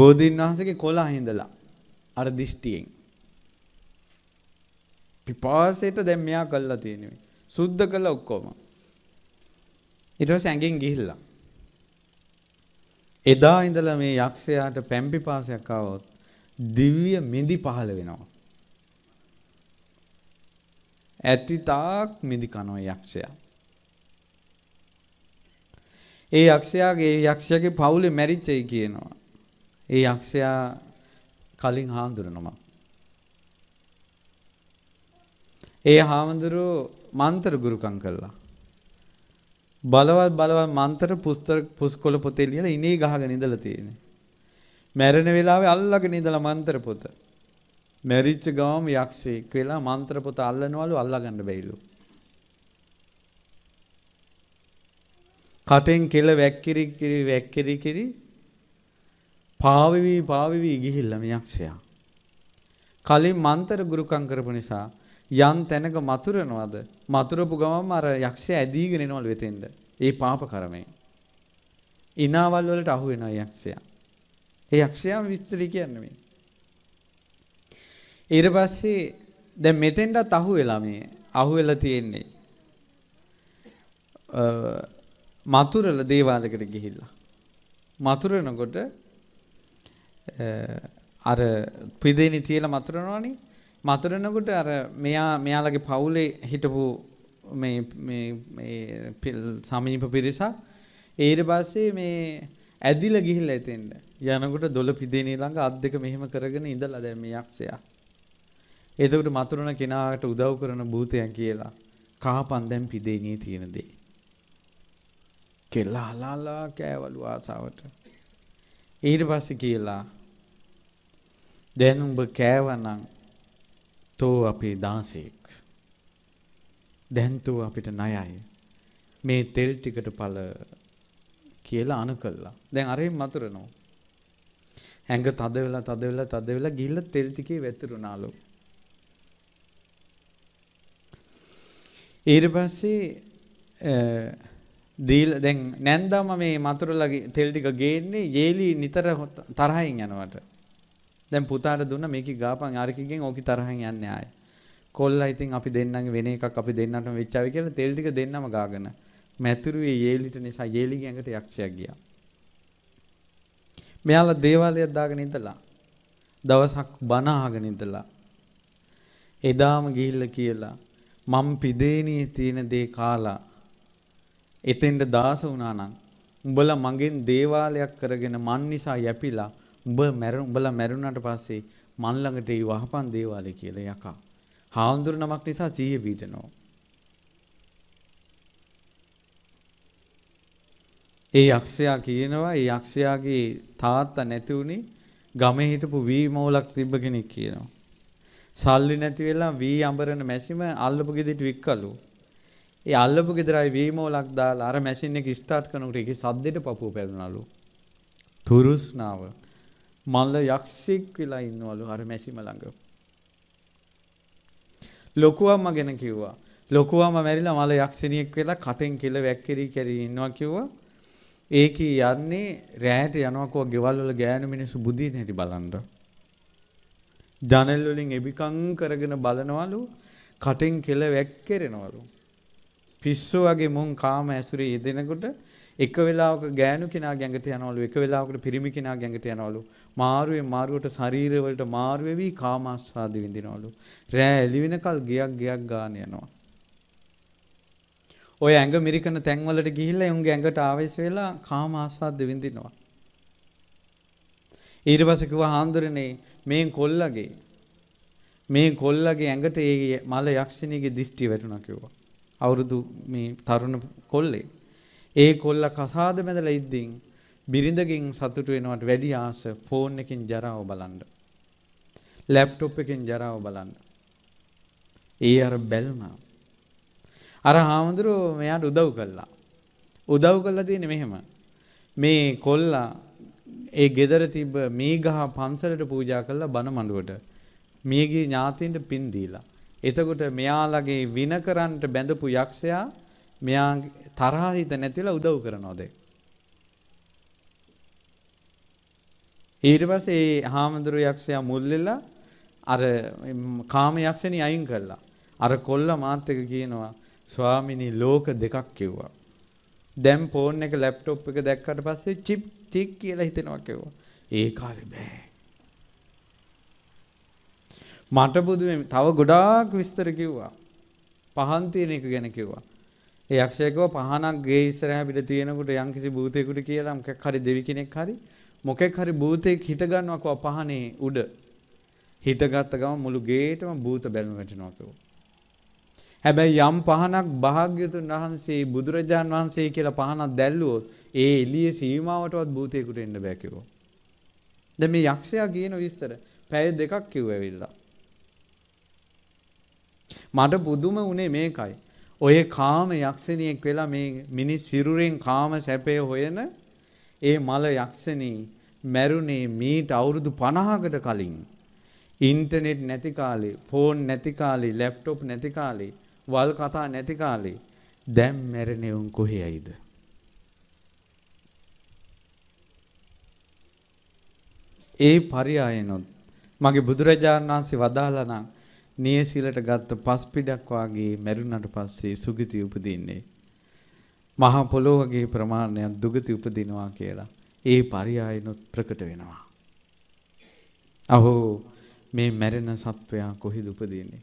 බෝධීන් වහන්සේගේ කොළ අහිඳලා අර දිෂ්ටියෙන් පිපාසයට දැන් මෙයා කළා තියෙනවා සුද්ධ කළා ඔක්කොම ඊට පස්සේ ඇඟෙන් ගිහිල්ලා. එදා ඉඳලා මේ යක්ෂයාට පැම්පිපාසයක් ආවොත් දිව්‍ය මිදි පහළ වෙනවා. ඇතිතාක් මිදි කනෝ යක්ෂයා. ඒ යක්ෂයාගේ යක්ෂයාගේ පවුලේ මැරිච්චයි කියනවා. ඒ යක්ෂයා කලින් හාමුදුරනම. ඒ හාමුදුරුව මන්තර ගුරුකම් කළා. බලවත් බලවත් මන්තර පුස්තර පුස්කොළ පොතේ ලියලා ඉනේ ගහගෙන ඉඳලා තියෙන්නේ. මැරෙන වෙලාවේ අල්ලගෙන ඉඳලා මන්තර පොත. මැරිච්ච ගාම යක්ෂයෙක් වෙලා මන්තර පොත අල්ලනවලු අල්ලගන්න බැරිලු. කටෙන් කෙල වැක්කිරි කිරි වැක්කිරි කිරි පාවිවි පාවිවි ගිහිල්ලා මේ යක්ෂයා. කලින් මන්තර ගුරුකම් කරපු නිසා යම් තැනක මතුරනවද මතුරපු ගමන්ම අර යක්ෂයා ඇදීගෙන එනවලු වෙතෙන්ද ඒ පාප කර්මයෙන් ඉනාවල් වලට අහු වෙනවා යක්ෂයා ඒ යක්ෂයාම විස්තරي කියන්නේ මේ ඊට පස්සේ දැන් මෙතෙන්ටත් අහු වෙලා මේ අහු වෙලා තියෙන්නේ මතුරල දේවාලයකට ගිහිල්ලා මතුරනකොට අර පිදෙනි තියලා මතුරනවනේ මතුරනකොට අර මෙයා මෙයාලගේ පවුලේ හිටපු මේ මේ මේ පිල් සමීප පිරිසක් ඊට පස්සේ මේ ඇදිලා ගිහිල්ලා එතෙන්ද යනකොට දොළ පිදෙනේ ළඟ අත් දෙක මෙහෙම කරගෙන ඉඳලා දැන් මේ යක්ෂයා. එතකොට මතුරන කෙනාට උදව් කරන භූතයන් කියලා කහපන් දැන් පිදෙනේ තියෙන දේ. කෙල්ලා හලාලා කෑවලු ආසාවට. ඊට පස්සේ කියලා දැන් උඹ කෑවනම් තෝ අපේ දාසෙක්. දැන් තෝ අපිට ණයයි. මේ තෙල් ටිකට ඵල කියලා අණ කළා. දැන් අරෙන් මතුරනවා. ඇඟ තද වෙලා තද වෙලා තද වෙලා ගිහිල්ලා තෙල් ටිකේ වැතිරුණාලු. ඊට පස්සේ දීල දැන් නැන්දාම මේ මතුරලා තෙල් ටික ගේන්නේ ජේලි නිතර තරහින් යනවට. දැන් පුතාට දුන්න මේකේ ගාපන් ආරකිගෙන් ඕකි තරහින් යන්නේ ආයේ. කොල්ලා ඉතින් අපි දෙන්නගේ වෙන එකක් අපි දෙන්නටම වෙච්චාවි කියලා තෙල් ටික දෙන්නම ගාගෙන මැතුරුවේ යේලිට නිසා යේලිගේ ඇඟට යක්ෂයක් ගියා. මෙයාලා දේවාලයක් දාගෙන ඉඳලා දවසක් බණ අහගෙන ඉඳලා එදාම ගිහිල්ලා කියලා මම් පිදේනියේ තියෙන දේ කාලා එතෙන්ද දාස වුණා නම් උඹලා මගෙන් දේවාලයක් කරගෙන මන් නිසා යැපිලා උඹ මැර උඹලා මැරුණාට පස්සේ මන් ළඟට ඒ වහපන් දේවාලය කියලා යකා. හාමුදුරු නමක් නිසා සීය පීඩනවා. ඒ යක්ෂයා කියනවා ඒ යක්ෂයාගේ තාත්තා නැති උනේ ගමේ හිටපු වී මෝලක් තිබ්බ කෙනෙක් කියනවා. සල්ලි නැති වෙලා වී අඹරන මැෂිම අල්ලපු ගෙදරට වික්කලු. ඒ අල්ලපු ගෙදරයි වී මෝලක් දාලා අර මැෂින් එක ස්ටාර්ට් කරනකොට ඒකේ සද්දෙට පපුව පැලුණලු. තුරුස්නාව මල්ල යක්ෂෙක් වෙලා ඉන්නවලු අර මැසිම ළඟ. ලොකු අම්මා ගැන කිව්වා. ලොකු අම්මා මැරිලා මල යක්ෂණියෙක් වෙලා කටෙන් කෙල වැක්කිරි කැරි ඉන්නවා කිව්වා. ඒකී යන්නේ රැයට යනවා කෝ ගෙවල් වල ගෑනු මිනිස්සු බුදින හැටි බලන්න. ජනල් වලින් එබිකම් කරගෙන බලනවලු කටෙන් කෙල වැක්කිරෙනවලු. පිස්සු වගේ මුන් කාම ඇසුරේ යෙදෙනකොට එක වෙලාවක ගෑනු කෙනා ගැඟට යනවලු එක වෙලාවකට පිරිමි කෙනා ගැඟට යනවලු මාරුවේ මාරුවට ශරීරවලට මාරු වෙවි කාමාස්වාද විඳිනවලු රෑ එළි වෙනකල් ගියක් ගියක් ගාන යනවා ඔය ඇඟ මිරිකන තැන්වලට ගිහිල්ලා උන්ගේ ඇඟට ආවේශ වෙලා කාමාස්වාද විඳිනවා ඊට පස්සේ කිව්වා හාමුදුරනේ මේ කොල්ලගේ මේ කොල්ලගේ ඇඟට ඒ මල යක්ෂණියගේ දිෂ්ටි වැටුණා කිව්වා අවුරුදු මේ තරුණ කොල්ලේ ඒ කොල්ල කසාද බැඳලා ඉද්දින් බිරිඳගෙන් සතුටු වෙනවට වැඩි ආස ෆෝන් එකෙන් ජරාව බලන්න. ලැප්ටොප් එකෙන් ජරාව බලන්න. ඒ අර බැල්ම. අර හාමුදුරුවෝ මෙයාට උදව් කළා. උදව් කළා තියෙන්නේ මෙහෙම. මේ කොල්ලා ඒ gedara තිබ්බ මීගහ පන්සලට පූජා කළා බණ මඬුවට. මියගේ ඥාතීන්ට පින් දීලා. එතකොට මෙයාලගේ වින කරන්නට බැඳපු යක්ෂයා මෙයා තරහ හිත නැතිලා උදව් කරනවා දැන්. ඊට පස්සේ ඒ හාමුදුරු යක්ෂයා මුල් වෙලා අර කාම යක්ෂණි අයින් කළා. අර කොල්ල මාත් එක කියනවා ස්වාමිනී ලෝක දෙකක් කිව්වා. දැන් ෆෝන් එක ලැප්ටොප් එක දැක්කට පස්සේ චිප් ටික් කියලා හිතෙනවා කිව්වා. ඒ කාලේ බෑ. මට බුදු තව ගොඩාක් විස්තර කිව්වා. පහන් තියෙන එක ගැන කිව්වා. ඒ යක්ෂයෙක්ව පහනක් ගේ ඉස්සරහා පිට තියෙනකොට යම්කිසි භූතයෙකුට කියලා මොකෙක් හරි දෙවි කෙනෙක් හරි මොකෙක් හරි භූතයෙක් හිට ගන්නවකෝ පහනේ උඩ. හිටගත්ත ගම මුළු ගේටම භූත බැල්ම වැටෙනවා කිව්වා. හැබැයි යම් පහනක් භාග්‍යතුන් වහන්සේ බුදුරජාන් වහන්සේ කියලා පහනක් දැල්ලුවොත් ඒ එළියේ සීමාවටවත් භූතයෙකුට එන්න බෑ කිව්වා. දැන් මේ යක්ෂයා කියන විස්තර පැය දෙකක් කිව්වවිල්ලා. මට පුදුම උනේ මේකයි. ඔය කාම යක්ෂණියෙක් වෙලා මේ මිනිස් සිරුරෙන් කාම සැපය හොයන ඒ මල යක්ෂණී මැරුණේ මීට අවුරුදු 50කට කලින් ඉන්ටර්නෙට් නැති කාලේ ෆෝන් නැති කාලේ ලැප්ටොප් නැති කාලේ වල් කතා නැති කාලේ දැන් මැරෙන්නේ උන් කොහේයිද ඒ පරයයනොත් මගේ බුදුරජාණන් වහන්සේ වදාලා නම් නියසිලට ගත්ත පස් පිටක් වාගේ මැරුණට පස්සේ සුගති උපදින්නේ. මහා පොළොවගේ ප්‍රමාණයක් දුගති උපදිනවා කියලා. ඒ පරයයනොත් ප්‍රකට වෙනවා. අහෝ මේ මැරෙන සත්වයා කොහිද උපදින්නේ?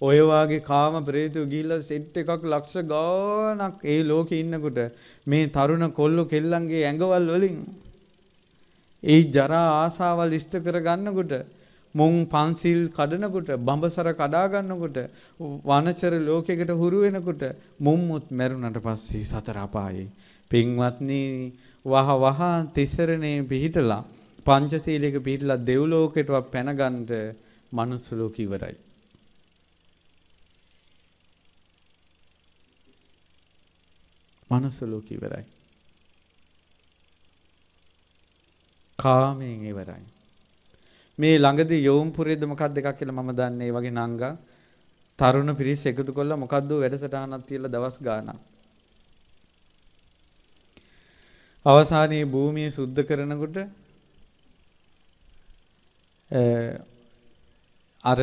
ඔය වාගේ කාම ප්‍රේතයෝ ගිහිල්ලා සෙට් එකක් ලක්ෂ ගාණක් ඒ ලෝකේ ඉන්නකොට මේ තරුණ කොල්ලෝ කෙල්ලන්ගේ ඇඟවල් වලින් ඒ ජරා ආසාවල් ඉෂ්ට කරගන්නකොට මුං පන්සිල් කඩනකොට බඹසර කඩාගන්නකොට වනචර ලෝකයකට හුරු වෙනකොට මුම්මුත් මැරුණට පස්සේ සතර අපායේ පින්වත්නි වහ වහ තිසරණේ පිහිටලා පංචශීලයක පිහිටලා දෙව්ලෝකයටවත් පැනගන්න මනුස්ස ලෝක ඉවරයි. මනුස්ස ලෝක ඉවරයි. කාමයෙන් ඉවරයි. මේ ළඟදී යෝම්පුරේද මොකක්ද එකක් කියලා මම දන්නේ ඒ වගේ නංගා තරුණ පිරිස එකතු කරලා මොකද්ද වැඩසටහනක් තියලා දවස් ගානක් අවසානයේ භූමිය සුද්ධ කරනකොට අර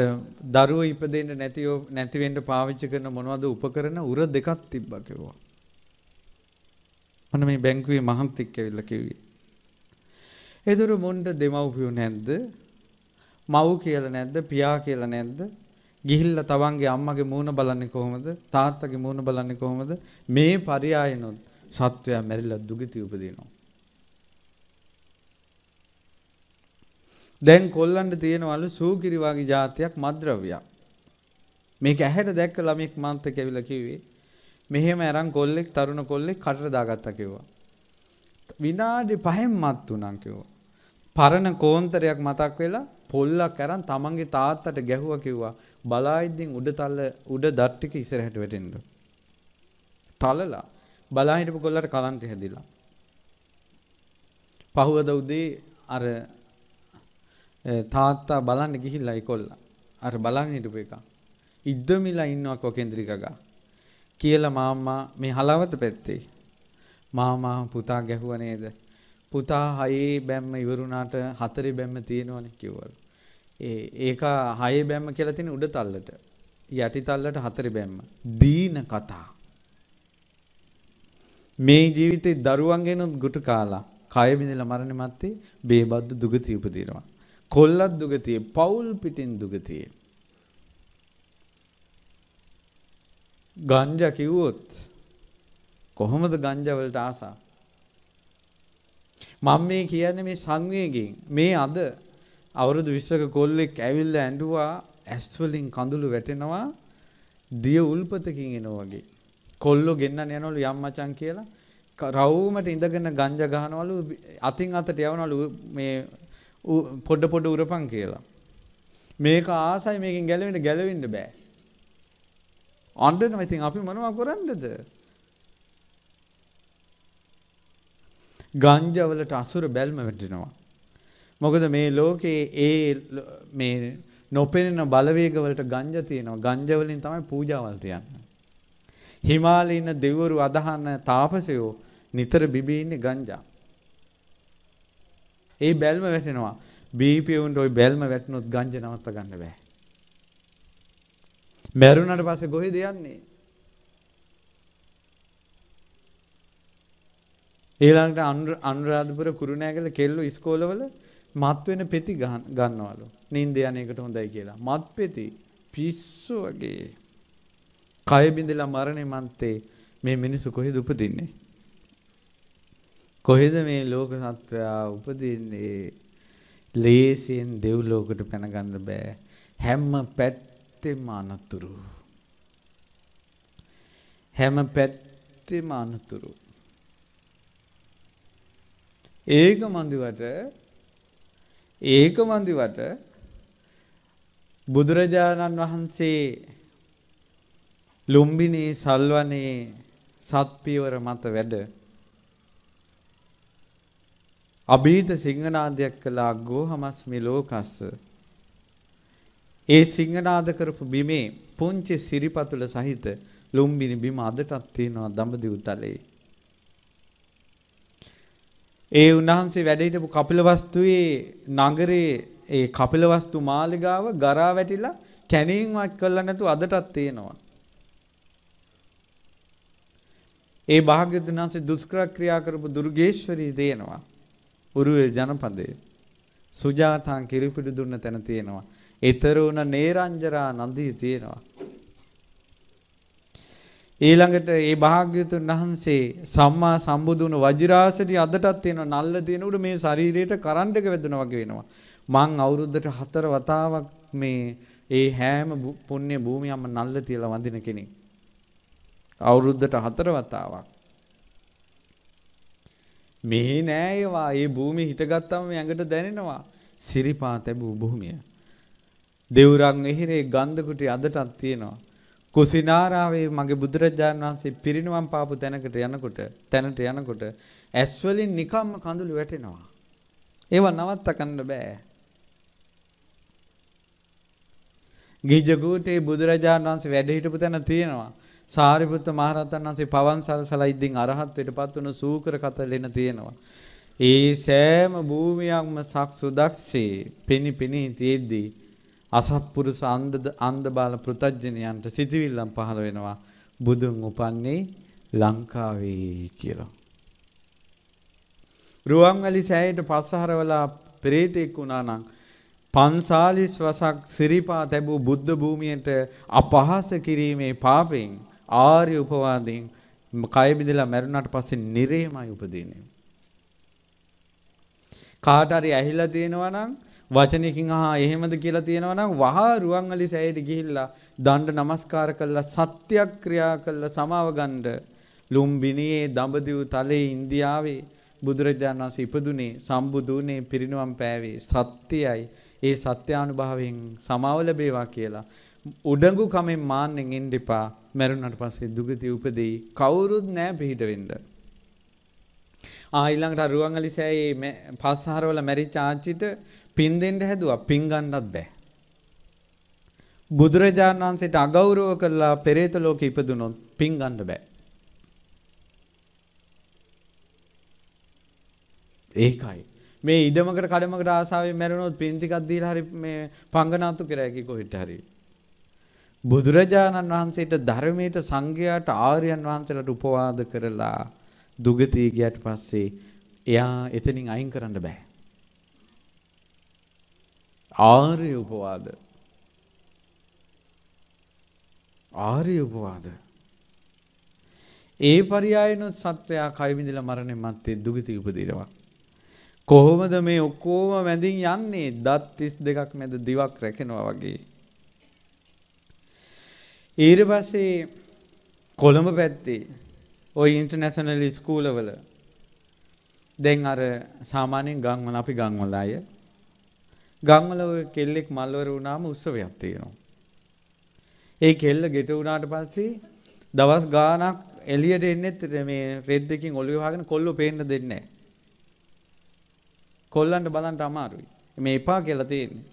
දරුවෝ ඉපදෙන්න නැතිව නැති වෙන්න පාවිච්චි කරන මොනවද උපකරණ උර දෙකක් තිබ්බා කිව්වා. මම මේ බැංකුවේ මහත්තයෙක් ඇවිල්ලා කිව්වේ. ඒදොර මොණ්ඩ දෙමව්පියෝ නැද්ද? මව් කියලා නැද්ද? පියා කියලා නැද්ද? ගිහිල්ලා තවන්ගේ අම්මගේ මූණ බලන්නේ කොහොමද? තාත්තගේ මූණ බලන්නේ කොහොමද? මේ පරයයනොත් සත්වයා මැරිලා දුගති උපදිනවා. දැන් කොල්ලන්ට තියෙනවලු සූකිරි වගේ જાතියක් මද්ද්‍රව්‍යයක්. මේක ඇහැට දැක්ක ළමෙක් මන්ත කැවිලා කිව්වේ මෙහෙම අරන් කොල්ලෙක් තරුණ කොල්ලෙක් කටට දාගත්තා කිව්වා. විනාඩි 5න් මත් උනා කිව්වා. පරණ කෝන්තරයක් මතක් වෙලා පොල්ලක් අරන් තමන්ගේ තාත්තට ගැහුවා කිව්වා බලායිද්දින් උඩ තල උඩ දත් ටික ඉස්සරහට වැටෙන්න. තලලා බලා හිටපු ගොල්ලන්ට කලන්ත හැදිලා. පහුවද උදේ අර තාත්තා බලන්න ගිහිල්ලා ඒකොල්ලා. අර බලන් හිටපු එක. ඉද්දමිලා ඉන්නවා කොකෙන්ද්‍රික ගා. කියලා මාම්මා මේ හලවත පැත්තේ. මාමා පුතා ගැහුව නේද? පුතා හයේ බැම්ම ඉවරුණාට හතරේ බැම්ම තියෙනවනේ කිව්වලු. ඒක හයේ බැම්ම කියලා තියෙන උඩ තල්ලට යටි තල්ලට හතරේ බැම්ම දීන කතා මේ ජීවිතේ දරුවන්ගෙනුත් ගුට කාලා කය බිඳලා මරණය මැත්තේ බේබද්ද දුගතිය උපදිනවා කොල්ලත් දුගතියේ පවුල් පිටින් දුගතියේ ගංජා කිව්වොත් කොහොමද ගංජා වලට ආසා මම මේ කියන්නේ මේ සංවේගයෙන් මේ අද අවුරුදු 20ක කොල්ලෙක් ඇවිල්ලා ඇඬුවා ඇස් වලින් කඳුළු වැටෙනවා දිය උල්පතකින් එනවා වගේ. කොල්ලෝ ගෙන්නන්න යනවලු යම් මචං කියලා රවුමට ඉඳගෙන ගංජා ගහනවලු අතින් අතට යවනවලු මේ පොඩ පොඩ උරපන් කියලා. මේක ආසයි මේකෙන් ගැලවෙන්න ගැලවෙන්න බෑ. අඬනවා ඉතින් අපි මොනවා කරන්නද? ගංජා වලට අසුර බැල්ම වැටෙනවා. මොකද මේ ලෝකයේ ඒ මේ නොපෙනෙන බලවේගවලට ගංජ තියෙනවා. ගංජ වලින් තමයි පූජාවල් තියන්නේ. හිමාලයේ ඉන්න දෙවිවරු අදහන තාපසයෝ නිතර බිබී ඉන්නේ ගංජා. ඒ බැල්ම වැටෙනවා. බීපී උන්ට ওই බැල්ම වැටුනොත් ගංජ නවත්ත ගන්න බෑ. මැරුණාට පස්සේ කොහෙද යන්නේ? ඊළඟට අනුරාධපුර කුරුණෑගල කෙල්ලෝ ඉස්කෝලවල මත් වෙන පෙති ගන්නවලු. නින්ද යන එකට හොඳයි කියලා. මත් පෙති පිස්සු වගේ. කය බිඳලා මරණේ මන්තේ මේ මිනිස්සු කොහෙද උපදින්නේ? කොහෙද මේ ලෝක සත්වයා උපදින්නේ? ලේසියෙන් දෙව්ලෝකට පැනගන්න බෑ. හැම පැත්තෙම අනතුරු. හැම පැත්තෙම අනතුරු. ඒක මන්දිවට ඒක මන්දිවට බුදුරජාණන් වහන්සේ ලුම්බිනී සල්වනේ සත්පියවර මත වැඩ අභීත සිංහනාදයක් කළා ගෝහමස් මිලෝකස්ස ඒ සිංහනාද කරපු බිමේ පුංචි සිරිපතුල සහිත ලුම්බිනි බිම අදටත් තියෙනවා දඹදිව තලයේ ඒ උන්වහන්සේ වැඩ හිටපු කපිලවස්තුවේ නගරේ ඒ කපිලවස්තු මාලිගාව ගරා වැටිලා කැණින්වත් කළා නැතුව අදටත් තියෙනවා. ඒ භාග්‍යවතුන් වහන්සේ දුෂ්කර ක්‍රියා කරපු දුර්ගේශ්වරී තියෙනවා. උරුවේ ජනපදයේ සුජාතං කිරිපිඩු දුන්න තැන තියෙනවා. ඊතර උන නේරංජරා නදී තියෙනවා. ඊළඟට මේ භාග්‍යතුන් වහන්සේ සම්මා සම්බුදුණු වජිරාසදී අදටත් තියෙන නල්ල තියෙන මේ ශරීරයට කරන්ට් එක වැදුනා වගේ වෙනවා. මං අවුරුද්දට හතර වතාවක් මේ ඒ හැම පුණ්‍ය භූමියම නල්ල තියලා වඳින කෙනෙක්. අවුරුද්දට හතර වතාවක්. මෙහි නෑ ඒවා. මේ භූමිය හිටගත්තම මේ ඇඟට දැනෙනවා. සිරිපා තැබූ භූමිය. දෙවුරන් එහිරේ ගන්ධ කුටි අදටත් තියෙනවා. කුසිනාරාවේ මගේ බුදුරජාණන් වහන්සේ පිරිනුවම් පාපු තැනකට යනකොට තැනට යනකොට ඇස් වලින් නිකම්ම කඳුළු වැටෙනවා. ඒව නවත්ත ගන්න බෑ. ගිජගූටේ බුදුරජාණන් වහන්සේ වැඩ හිටපු තැන තියෙනවා. සාරිපුත්ත මහරහතන් වහන්සේ පවන් සලසලා ඉදින් අරහත් වෙටපත් වුණු සූකර කතලෙන තියෙනවා. ඒ සෑම භූමියක්ම සක්සුදක්සේ පිනි පිනි තියෙද්දී අසත්පුරුෂ අන්ධ අන්ධ බාල පෘතජ්ජනයන්ට සිතවිල්ලම් පහළ වෙනවා බුදුන් උපන්නේ ලංකාවේ කියලා. රුවන්වැලි සෑයට පස්සහරවලා ප්‍රේතෙක් වුණා නම් පන්සාලිස් වසක් සිරිපා තැබූ බුද්ධ භූමියට අපහාස කිරීමේ පාපයෙන් ආර්ය උපවාදයෙන් කය බිඳලා මැරුණාට පස්සේ නිරේමයි උපදින්නේ. කාට හරි ඇහිලා තියෙනවා නම් වචනයකින් අහා එහෙමද කියලා තියෙනවා නම් වහා රුවන්වැලි සෑයට ගිහිල්ලා දණ්ඩ নমස්කාර කළා සත්‍යයක් ක්‍රියා කළා සමාව ගන්න ලුම්බිනියේ දඹදිව තලයේ ඉන්දියාවේ බුදුරජාණන් වහන්සේ ඉපදුනේ සම්බුදුනේ පිරිනුවම් පෑවේ සත්‍යයයි ඒ සත්‍යානුභවයෙන් සමාව ලැබේවා කියලා උඩඟු කමෙන් මාන්නෙන් එන්න එපා මැරුණාට පස්සේ දුගති උපදෙයි කවුරුත් නැහැ පිහිට වෙන්න ආ ඊළඟට රුවන්වැලි සෑයේ පස්හරවල මැරිච්ච ආච්චිට පින් දෙන්න හැදුවා පින් ගන්නත් බෑ. බුදුරජාණන් වහන්සේට අගෞරව කළා පෙරේත ලෝකෙ ඉපදුනොත් පින් ගන්න බෑ. ඒකයි. මේ ඉඩමකට කඩමකට ආසාවෙන් මැරුණොත් පින් ටිකක් දීලා හරි මේ පංගනාතු කරයි කොහෙට හරි. බුදුරජාණන් වහන්සේට ධර්මයට සංඝයාට ආර්යයන් වහන්සේලාට උපවාද කරලා දුගතිය ගියට පස්සේ එයා එතනින් අයින් කරන්න බෑ. ආර්ය උපවාද ආර්ය උපවාද ඒ පරියායනොත් සත්වයා කයිවිඳිලා මරණය මත්තේ දුගති උපදිනවා කොහොමද මේ ඔක්කොම මැදින් යන්නේ දත් 32ක් මැද දිවක් රැකෙනවා වගේ ඊට පස්සේ කොළඹ පැත්තේ ওই ඉන්ටර්නැෂනල් ස්කූලවල දැන් අර සාමාන්‍යයෙන් ගම්වල අපි ගම්වල අය ගම්වල ඔය කෙල්ලෙක් මල්වර වුණාම උත්සවයක් තියෙනවා. ඒ කෙල්ල ගෙට වුණාට පස්සේ දවස් ගාණක් එළියට එන්නෙත් මේ රෙද් දෙකකින් ඔළුව වහගෙන කොල්ලෝ පේන්න දෙන්නේ නැහැ. කොල්ලන්ට බලන්න අමාරුයි. මේ එපා කියලා තියෙන්නේ.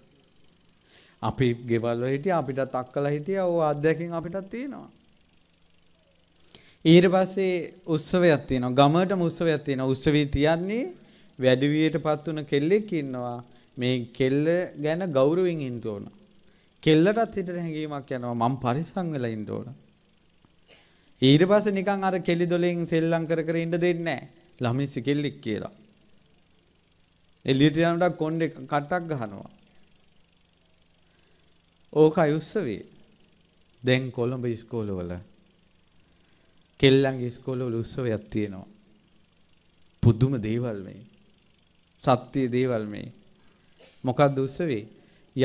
අපි ගෙවල් වල හිටියා අපිටත් අක්කලා හිටියා ඕ අධ්‍යක්ෂකින් අපිටත් තියෙනවා. ඊට පස්සේ උත්සවයක් තියෙනවා. ගමටම උත්සවයක් තියෙනවා. උත්සවී තියන්නේ වැඩිවියට පත් වුණ කෙල්ලෙක් ඉන්නවා. මේ කෙල්ල ගැන ගෞරවයෙන් ඉන්න ඕන. කෙල්ලටත් හිතට හැඟීමක් යනවා මම පරිස්සම් වෙලා ඉන්න ඕන. ඊට පස්සේ නිකන් අර කෙලි දොලෙන් සෙල්ලම් කර කර ඉන්න දෙන්නේ නැහැ. ළමිස්සෙ කෙල්ලෙක් කියලා. එළියට යනකොට කොණ්ඩේ කටක් ගහනවා. ඕකයි උත්සවේ. දැන් කොළඹ ඉස්කෝලවල කෙල්ලන්ගේ ඉස්කෝලවල උත්සවයක් තියෙනවා. පුදුම දේවල් මේ. සත්‍ය දේවල් මේ. මොකක්ද උත්සවේ?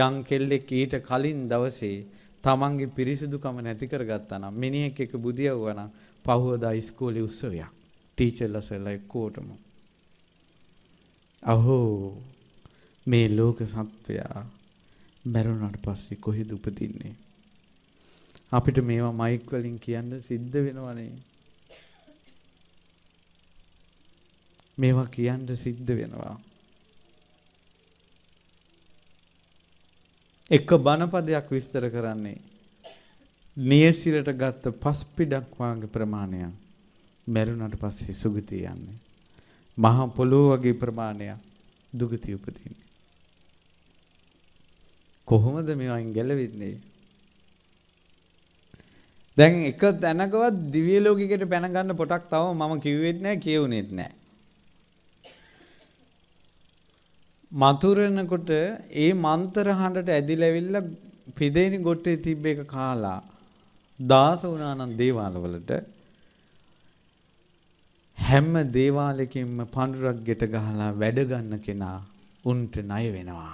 යම් කෙල්ලෙක් ඊට කලින් දවසේ තමන්ගේ පිරිසිදුකම නැති කරගත්තා නම් මිනිහෙක් එක බුදියවුවා නම් පහුවදා ඉස්කෝලේ උත්සවයක්. ටීචර්ලා සර්ලා එක්කෝටම. අහෝ මේ ලෝක සත්වයා මැරුණාට පස්සේ කොහෙද උපදින්නේ? අපිට මේවා මයික් වලින් කියන්න සිද්ධ වෙනවනේ. මේවා කියන්න සිද්ධ වෙනවා. එක බණපදයක් විස්තර කරන්නේ නියසිරට ගත්ත පස්පිඩක් වාගේ ප්‍රමාණයක් මැරුණාට පස්සේ සුගතිය යන්නේ මහා පොළොව වගේ ප්‍රමාණයක් දුගතිය උපදින්නේ කොහොමද මේවායින් ගැලවෙන්නේ දැන් එක තැනකවත් දිව්‍ය ලෝකයකට පැන ගන්න පොටක් තව මම කිව්වෙත් නැහැ කියුණෙත් නැහැ මතුරෙනකොට ඒ මන්තර හඬට ඇදිලාවිල්ලා පිදේනි ගොට්ටේ තිබ්බ එක කාලා දාස වුණා නම් දේවාලවලට හැම දේවාලෙකින්ම පඳුරක් ගෙට ගහලා වැඩ ගන්න කෙනා උන්ට ණය වෙනවා.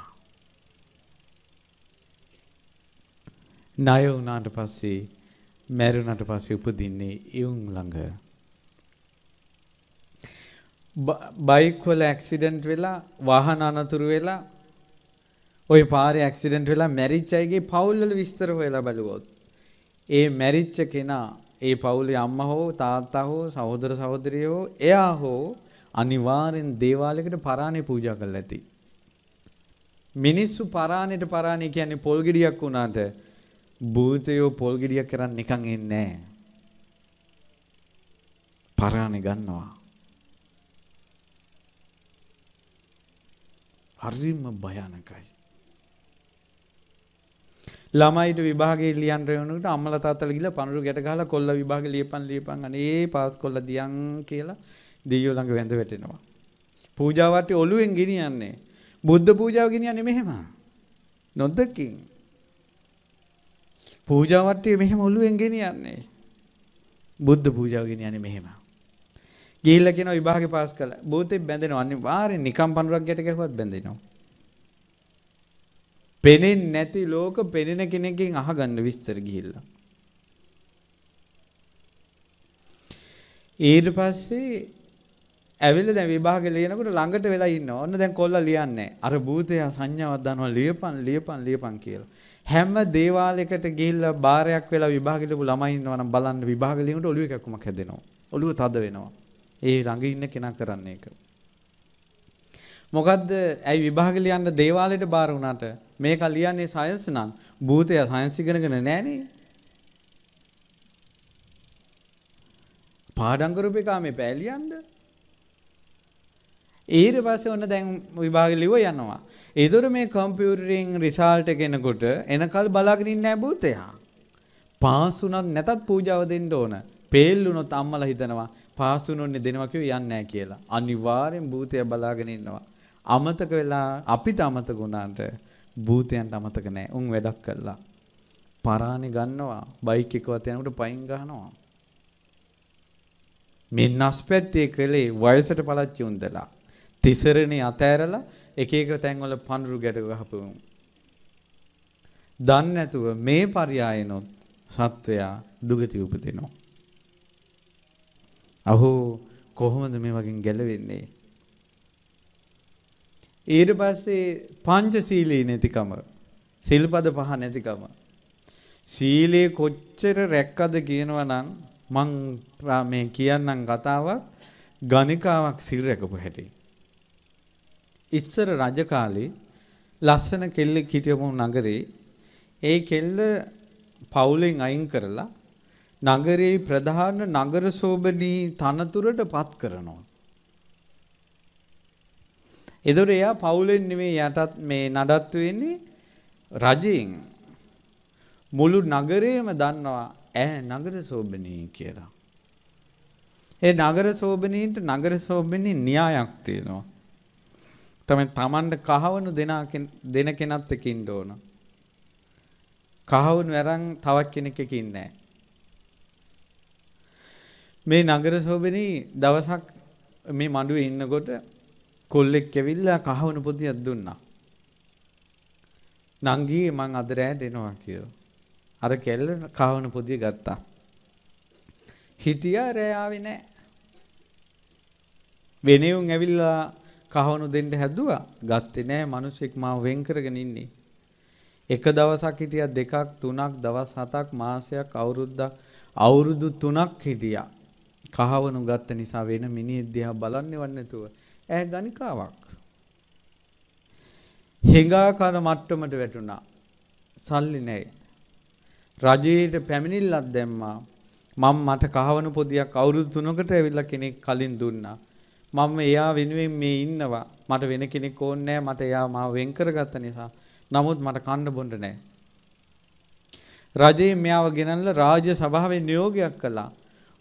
ණය වුණාට පස්සේ මැරුණාට පස්සේ උපදින්නේ ඒ උන් ළඟ බයික් වල ඇක්සිඩන්ට් වෙලා වාහන අනතුරු වෙලා ওই පාරේ ඇක්සිඩන්ට් වෙලා මැරිච්ච අයගේ පවුල් වල විස්තර හොයලා බලුවොත් ඒ මැරිච්ච කෙනා ඒ පවුලේ අම්මා හෝ තාත්තා හෝ සහෝදර සහෝදරිය හෝ එයා හෝ අනිවාර්යෙන් දේවාලයකට පරාණේ පූජා කරලා ඇති. මිනිස්සු පරාණේට පරාණේ කියන්නේ පොල් ගෙඩියක් වුණාට භූතයෝ පොල් ගෙඩියක් කරන් නිකන් එන්නේ නැහැ. පරාණේ ගන්නවා. හරිම භයානකයි. ළමයිට විභාගේ ලියන්න වෙනුනට අම්මලා තාත්තලා ගිහලා පනරු ගැට ගහලා කොල්ල විභාගේ ලියපන් ලියපන් අනේ පාස් කොල්ල දියන් කියලා දෙයියෝ ළඟ වැඳ වැටෙනවා. පූජාවට ඔළුවෙන් ගෙනියන්නේ. බුද්ධ පූජාව ගෙනියන්නේ මෙහෙම. නොදකින්. පූජාවට මෙහෙම ඔළුවෙන් ගෙනියන්නේ. බුද්ධ පූජාව ගෙනියන්නේ මෙහෙම. ගිහිල්ලා කියනවා විභාගේ පාස් කළා. භූතේ බැඳෙනවා. අනිවාර්යෙන් නිකම් පඳුරක් ගැට ගැහුවත් බැඳෙනවා. පෙනෙන්නේ නැති ලෝක පෙනෙන කෙනෙක්ගෙන් අහගන්න විස්තර ගිහිල්ලා. ඊට පස්සේ ඇවිල්ලා දැන් විභාගේ ලියනකොට ළඟට වෙලා ඉන්නවා. ඔන්න දැන් කොල්ලා ලියන්නේ. අර භූතය සංඥාවක් දානවා ලියපන් ලියපන් ලියපන් කියලා. හැම දේවාලයකට ගිහිල්ලා බාරයක් වෙලා විභාගෙ ළමයි ඉන්නවා නම් බලන්න විභාගෙ ලියනකොට ඔළුවේ කැක්කුමක් හැදෙනවා. ඔළුව තද වෙනවා. ඒ ළඟ ඉන්න කෙනා කරන්නේ ඒක. මොකද්ද ඇයි විභාග ලියන්න දේවාලයට බාර වුණාට මේක ලියන්නේ සයන්ස් නම් භූතය සයන්ස් ඉගෙනගෙන නැහනේ. පාඩම් කරපු එක මේ පෑ ලියන්න. ඊට පස්සේ ඔන්න දැන් විභාග ලිව යනවා. ඒතර මේ කම්පියුටරින් රිසල්ට් එක එනකොට එනකල් බලාගෙන ඉන්නේ නැහැ භූතයා. පාස් වුණත් නැතත් පූජාව දෙන්න ඕන. පේල් වුණොත් අම්මලා හිතනවා පාසු නොන්නේ දෙනවා කිව්ව යන්නේ නැහැ කියලා. අනිවාර්යෙන් භූතය බලාගෙන ඉන්නවා. අමතක වෙලා අපිට අමතක වුණාට භූතයන්ට අමතක නැහැ. උන් වැඩක් කළා. පරාණි ගන්නවා. බයික් එකවත් යනකොට පයින් ගහනවා. මේ නස්පැත්තේ කලේ වයසට පලච්චි උන්දලා. තිසරණේ අතෑරලා එක එක තැන්වල පඳුරු ගැට ගහපු උන්. දන්නේ නැතුව මේ පරයයනොත් සත්වයා දුගති උපදිනවා. අහෝ කොහොමද මේ වගේ ගැලවෙන්නේ? ඊට පස්සේ පංචශීලී නැතිකම. සිල්පද පහ නැතිකම. සීලේ කොච්චර රැක්කද කියනවා නම් මං මේ කියන්නම් කතාවක් ගණිකාවක් සිල් රැකපු හැටි. ඉස්සර රජ කාලේ ලස්සන කෙල්ලෙක් හිටියම නගරේ ඒ කෙල්ල පවුලෙන් අයින් කරලා නගරයේ ප්‍රධාන නගර සෝබනී තනතුරට පත් කරනවා. එදොර එයා පවුලෙන් නෙමේ යටත් මේ නඩත්තු වෙන්නේ රජයෙන්. මුළු නගරේම දන්නවා ඈ නගර සෝබනී කියලා. ඒ නගර සෝබනීන්ට නගර සෝබනී න්‍යායක් තියෙනවා. තමයි Tamanට කහවණු දෙන කෙනත් එක්ක ඉන්න ඕන. කහවණු වරන් තවක් කෙනෙක් එක්ක ඉන්නේ නැහැ. මේ නගර සෝබනේ දවසක් මේ මඩුවේ ඉන්නකොට කොල්ලෙක් ඇවිල්ලා කහවණු පොදියක් දුන්නා. නංගී මං අද රෑ දෙනවා කියලා. අර කෙල්ල කහවණු පොදිය ගත්තා. හිටියා රෑ ආවේ නැහැ. වෙනෙවුන් ඇවිල්ලා කහවණු දෙන්න හැදුවා. ගත්තේ නැහැ. මිනිස්සෙක් මාව වෙන් කරගෙන ඉන්නේ. එක දවසක් හිටියා දෙකක් තුනක් දවස් හතක් මාසයක් අවුරුද්දක් අවුරුදු තුනක් හිටියා කහවණු ගත්ත නිසා වෙන මිනිහෙක් දිහා බලන්නේවත් නැතුව ඈ ගණිකාවක් හෙඟාකර මට්ටමට වැටුණා සල්ලි නැහැ රජයේට පැමිණිල්ලක් දැම්මා මම මට කහවණු පොදියක් අවුරුදු 3කට ඇවිල්ලා කෙනෙක් කලින් දුන්නා මම එයා වෙනුවෙන් මේ ඉන්නවා මට වෙන කෙනෙක් ඕනේ නැහැ මට එයා මාව වෙන් කරගත්ත නිසා නමුත් මට කන්න බොන්න නැහැ රජේ මෙයාව ගෙනල්ලා රාජ්‍ය සභාවේ නියෝගයක් කළා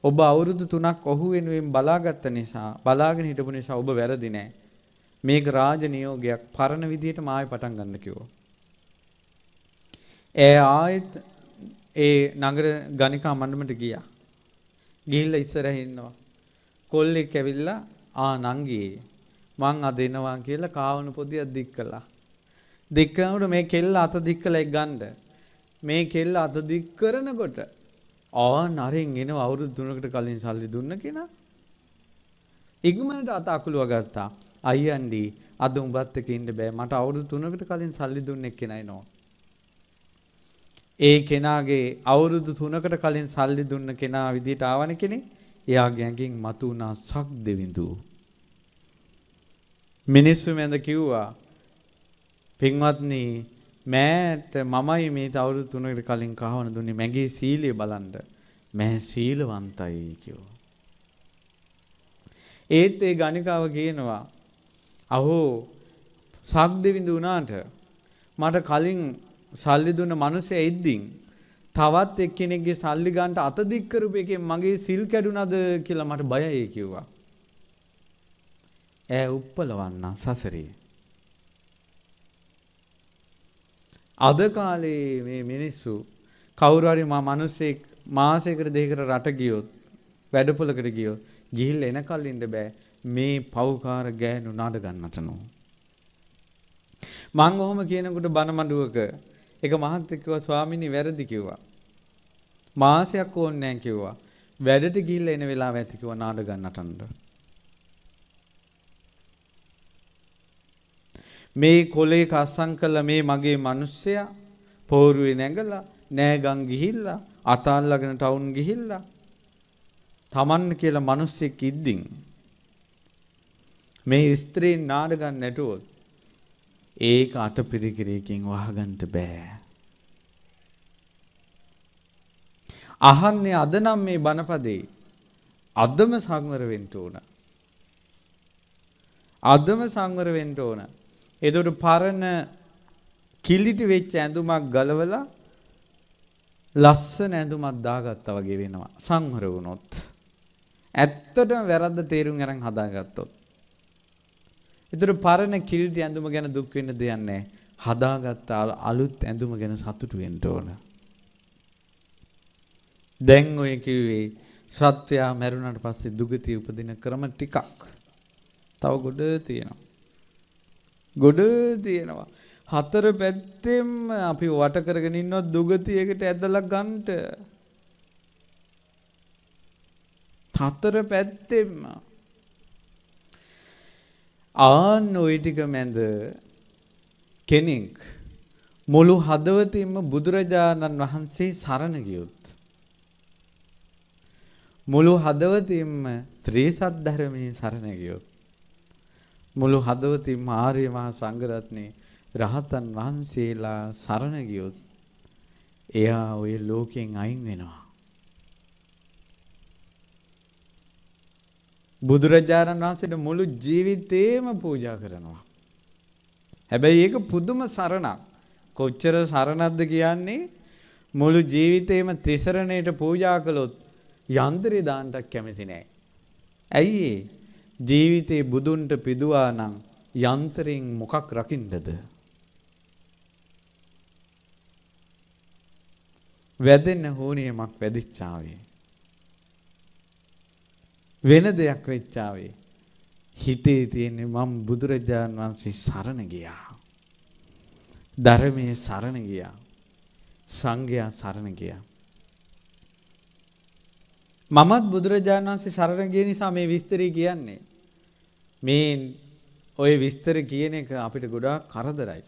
ඔබ අවුරුදු 3ක් ඔහු වෙනුවෙන් බලාගත්ත නිසා බලාගෙන හිටපු නිසා ඔබ වැරදි නෑ. මේක රාජ නියෝගයක් පරණ විදියටම ආයෙ පටන් ගන්න කිව්වා. ඒ ආයෙත් ඒ නගර ගණිකා මණ්ඩලෙට ගියා. ගිහිල්ලා ඉස්සරහ ඉන්නවා. කොල්ලෙක් ඇවිල්ලා ආ නංගී මං අද එනවා කියලා කාවණු පොදියක් දික් කළා. දික් කරනකොට මේ කෙල්ල අත දික් කළා එක් ගන්න. මේ කෙල්ල අත දික් කරනකොට ආන් අරෙන් එනවා අවුරුදු තුනකට කලින් සල්ලි දුන්න කෙනා. ඉක්මනට අත අකුලුව ගත්තා. අයියන්ඩි අද උඹත් එක්ක ඉන්න බෑ. මට අවුරුදු තුනකට කලින් සල්ලි දුන්න එක්කෙනා එනවා. ඒ කෙනාගේ අවුරුදු තුනකට කලින් සල්ලි දුන්න කෙනා විදිහට ආවන කෙනෙක් එයා ගැඟින් මතු වුණා සක් දෙවිඳු. මිනිස්සු මැද කිව්වා පින්වත්නි මෑට මමයි මේ අවුරුදු තුනකට කලින් කහවන දුන්නේ මගේ සීලය බලන්න. මෑ සීලවන්තයි කිව්වා. ඒත් ඒ ගණිකාව කියනවා අහෝ සක්දෙවිඳ වුණාට මට කලින් සල්ලි දුන්න මිනිසෙ ඉද්දින් තවත් එක්කෙනෙක්ගේ සල්ලි ගන්නට අත දික් කරපු එකෙන් මගේ සිල් කැඩුනද කියලා මට බයයි කිව්වා. ඈ උප්පලවන්න සසරේ. අද කාලේ මේ මිනිස්සු කවුරු හරි මා මිනිස්සෙක් මාසයකට දෙකකට රට ගියොත් වැඩපොලකට ගියොත් ගිහිල්ලා එනකල් ඉන්න බෑ මේ පව්කාර ගෑනු නඩගම් නටනවා මං ඔහොම කියනකොට බන මඩුවක එක මහත්තයෙක් කිව්වා ස්වාමීනි වැරදි කිව්වා මාසයක් ඕනේ නැහැ කිව්වා වැඩට ගිහිල්ලා එන වෙලාව ඇති කිව්වා නාඩගම් නටන්න මේ කොලේ කස්සම් කළ මේ මගේ මිනිස්සයා පෝරුවේ නැගලා නෑගම් ගිහිල්ලා අතාල්ලාගෙන ටවුන් ගිහිල්ලා තමන් කියලා මිනිස්සෙක් ඉද්දින් මේ ස්ත්‍රීන් නාඩගම් නැටුවොත් ඒක අටපිරිකිරකින් වහගන්න බෑ අහන්නේ අද නම් මේ බණපදේ අදම සංවර වෙන්න ඕන අදම සංවර වෙන්න ඕන එදොට පරණ කිලිටි වෙච්ච ඇඳුමක් ගලවලා ලස්සන ඇඳුමක් දාගත්තා වගේ වෙනවා සංහර වුණොත්. ඇත්තටම වැරද්ද තේරුම් අරන් හදාගත්තොත්. ඒතර පරණ කිලිටි ඇඳුම ගැන දුක් වෙන්න දෙයක් නැහැ. හදාගත්ත අලුත් ඇඳුම ගැන සතුටු වෙන්න ඕන. දැන් ඔය කිව්වේ සත්‍යයා මැරුණාට පස්සේ දුගතිය උපදින ක්‍රම ටිකක්. තව ගොඩ තියෙනවා. ගොඩ තියෙනවා. හතර පැත්තෙම අපි වට කරගෙන ඉන්නවා දුගතියකට ඇදලා ගන්නට. හතර පැත්තෙම ආන් ওই ටික මැද කෙනෙක් මුළු හදවතින්ම බුදුරජාණන් වහන්සේ සරණ ගියොත් මුළු හදවතින්ම ත්‍රි සත්‍ය ධර්මයෙන් සරණ ගියොත් මුළු හදවතින්ම ආර්ය මහා සංඝරත්නේ රහතන් වහන්සේලා සරණ ගියොත් එයා ওই ලෝකයෙන් අයින් වෙනවා. බුදුරජාණන් වහන්සේට මුළු ජීවිතේම පූජා කරනවා. හැබැයි ඒක පුදුම සරණක්. කොච්චර සරණක්ද කියන්නේ මුළු ජීවිතේම තිසරණයට පූජා කළොත් යන්ත්‍රය දාන්නට කැමති නෑ. ඇයි ඒ? ජීවිතේ බුදුන්ට පිදුවා නම් යන්තරෙන් මොකක් රකින්නද? වැදෙන්න හෝනියමක් වැදිච්චාවේ. වෙන දෙයක් වෙච්චාවේ. හිතේ තියෙන්නේ මම බුදුරජාන් වහන්සේ සරණ ගියා. ධර්මයේ සරණ ගියා. සංඝයා සරණ ගියා. මමත් බුදුරජාණන් වහන්සේ සරණ ගිය නිසා මේ විස්තරය කියන්නේ. මේ ඔය විස්තර කියන එක අපිට ගොඩාක් කරදරයි.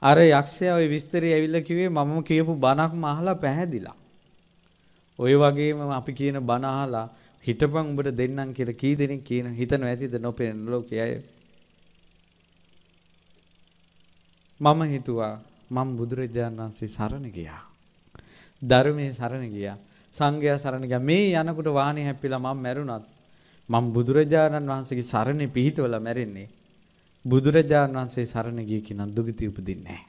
අර යක්ෂයා ওই විස්තරය ඇවිල්ලා කිව්වේ මම කියපු බණක්ම අහලා පැහැදිලා. ওই වගේම අපි කියන බණ අහලා හිටපන් උඹට දෙන්නම් කියලා කී දෙනෙක් කියන හිතන ඇතිද නොපෙන ලෝකයේ මම හිතුවා මම බුදුරජාණන් වහන්සේ සරණ ගියා. ධර්මයේ සරණ ගියා. සංඝයා සරණ ගියා. මේ යනකොට වාහනේ හැප්පිලා මම මැරුණත් මම බුදුරජාණන් වහන්සේගේ සරණේ පිහිටවලා මැරෙන්නේ. බුදුරජාණන් වහන්සේ සරණ ගිය කෙනා දුගති උපදින්නේ නැහැ.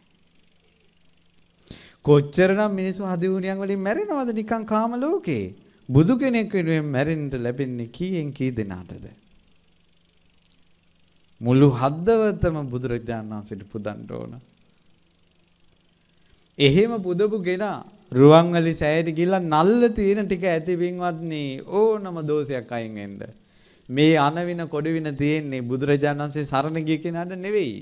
කොච්චරනම් මිනිස්සු හදිහුණියන් වලින් මැරෙනවද නිකන් කාම ලෝකේ? බුදු කෙනෙක් වෙනුවෙන් මැරෙන්නට ලැබෙන්නේ කීයෙන් කී දෙනාටද? මුළු හදවතම බුදුරජාණන් වහන්සේට පුදන්න ඕන. එහෙම පුදපු ගෙනා රුවන්වැලි සෑයට ගිහිල්ලා නල්ල තියෙන ටික ඇති වින්වත්නි ඕනම දෝෂයක් අයින් වෙන්න. මේ අනවින කොඩවින තියෙන්නේ බුදුරජාණන් වහන්සේ සරණ ගිය කෙනාට නෙවෙයි.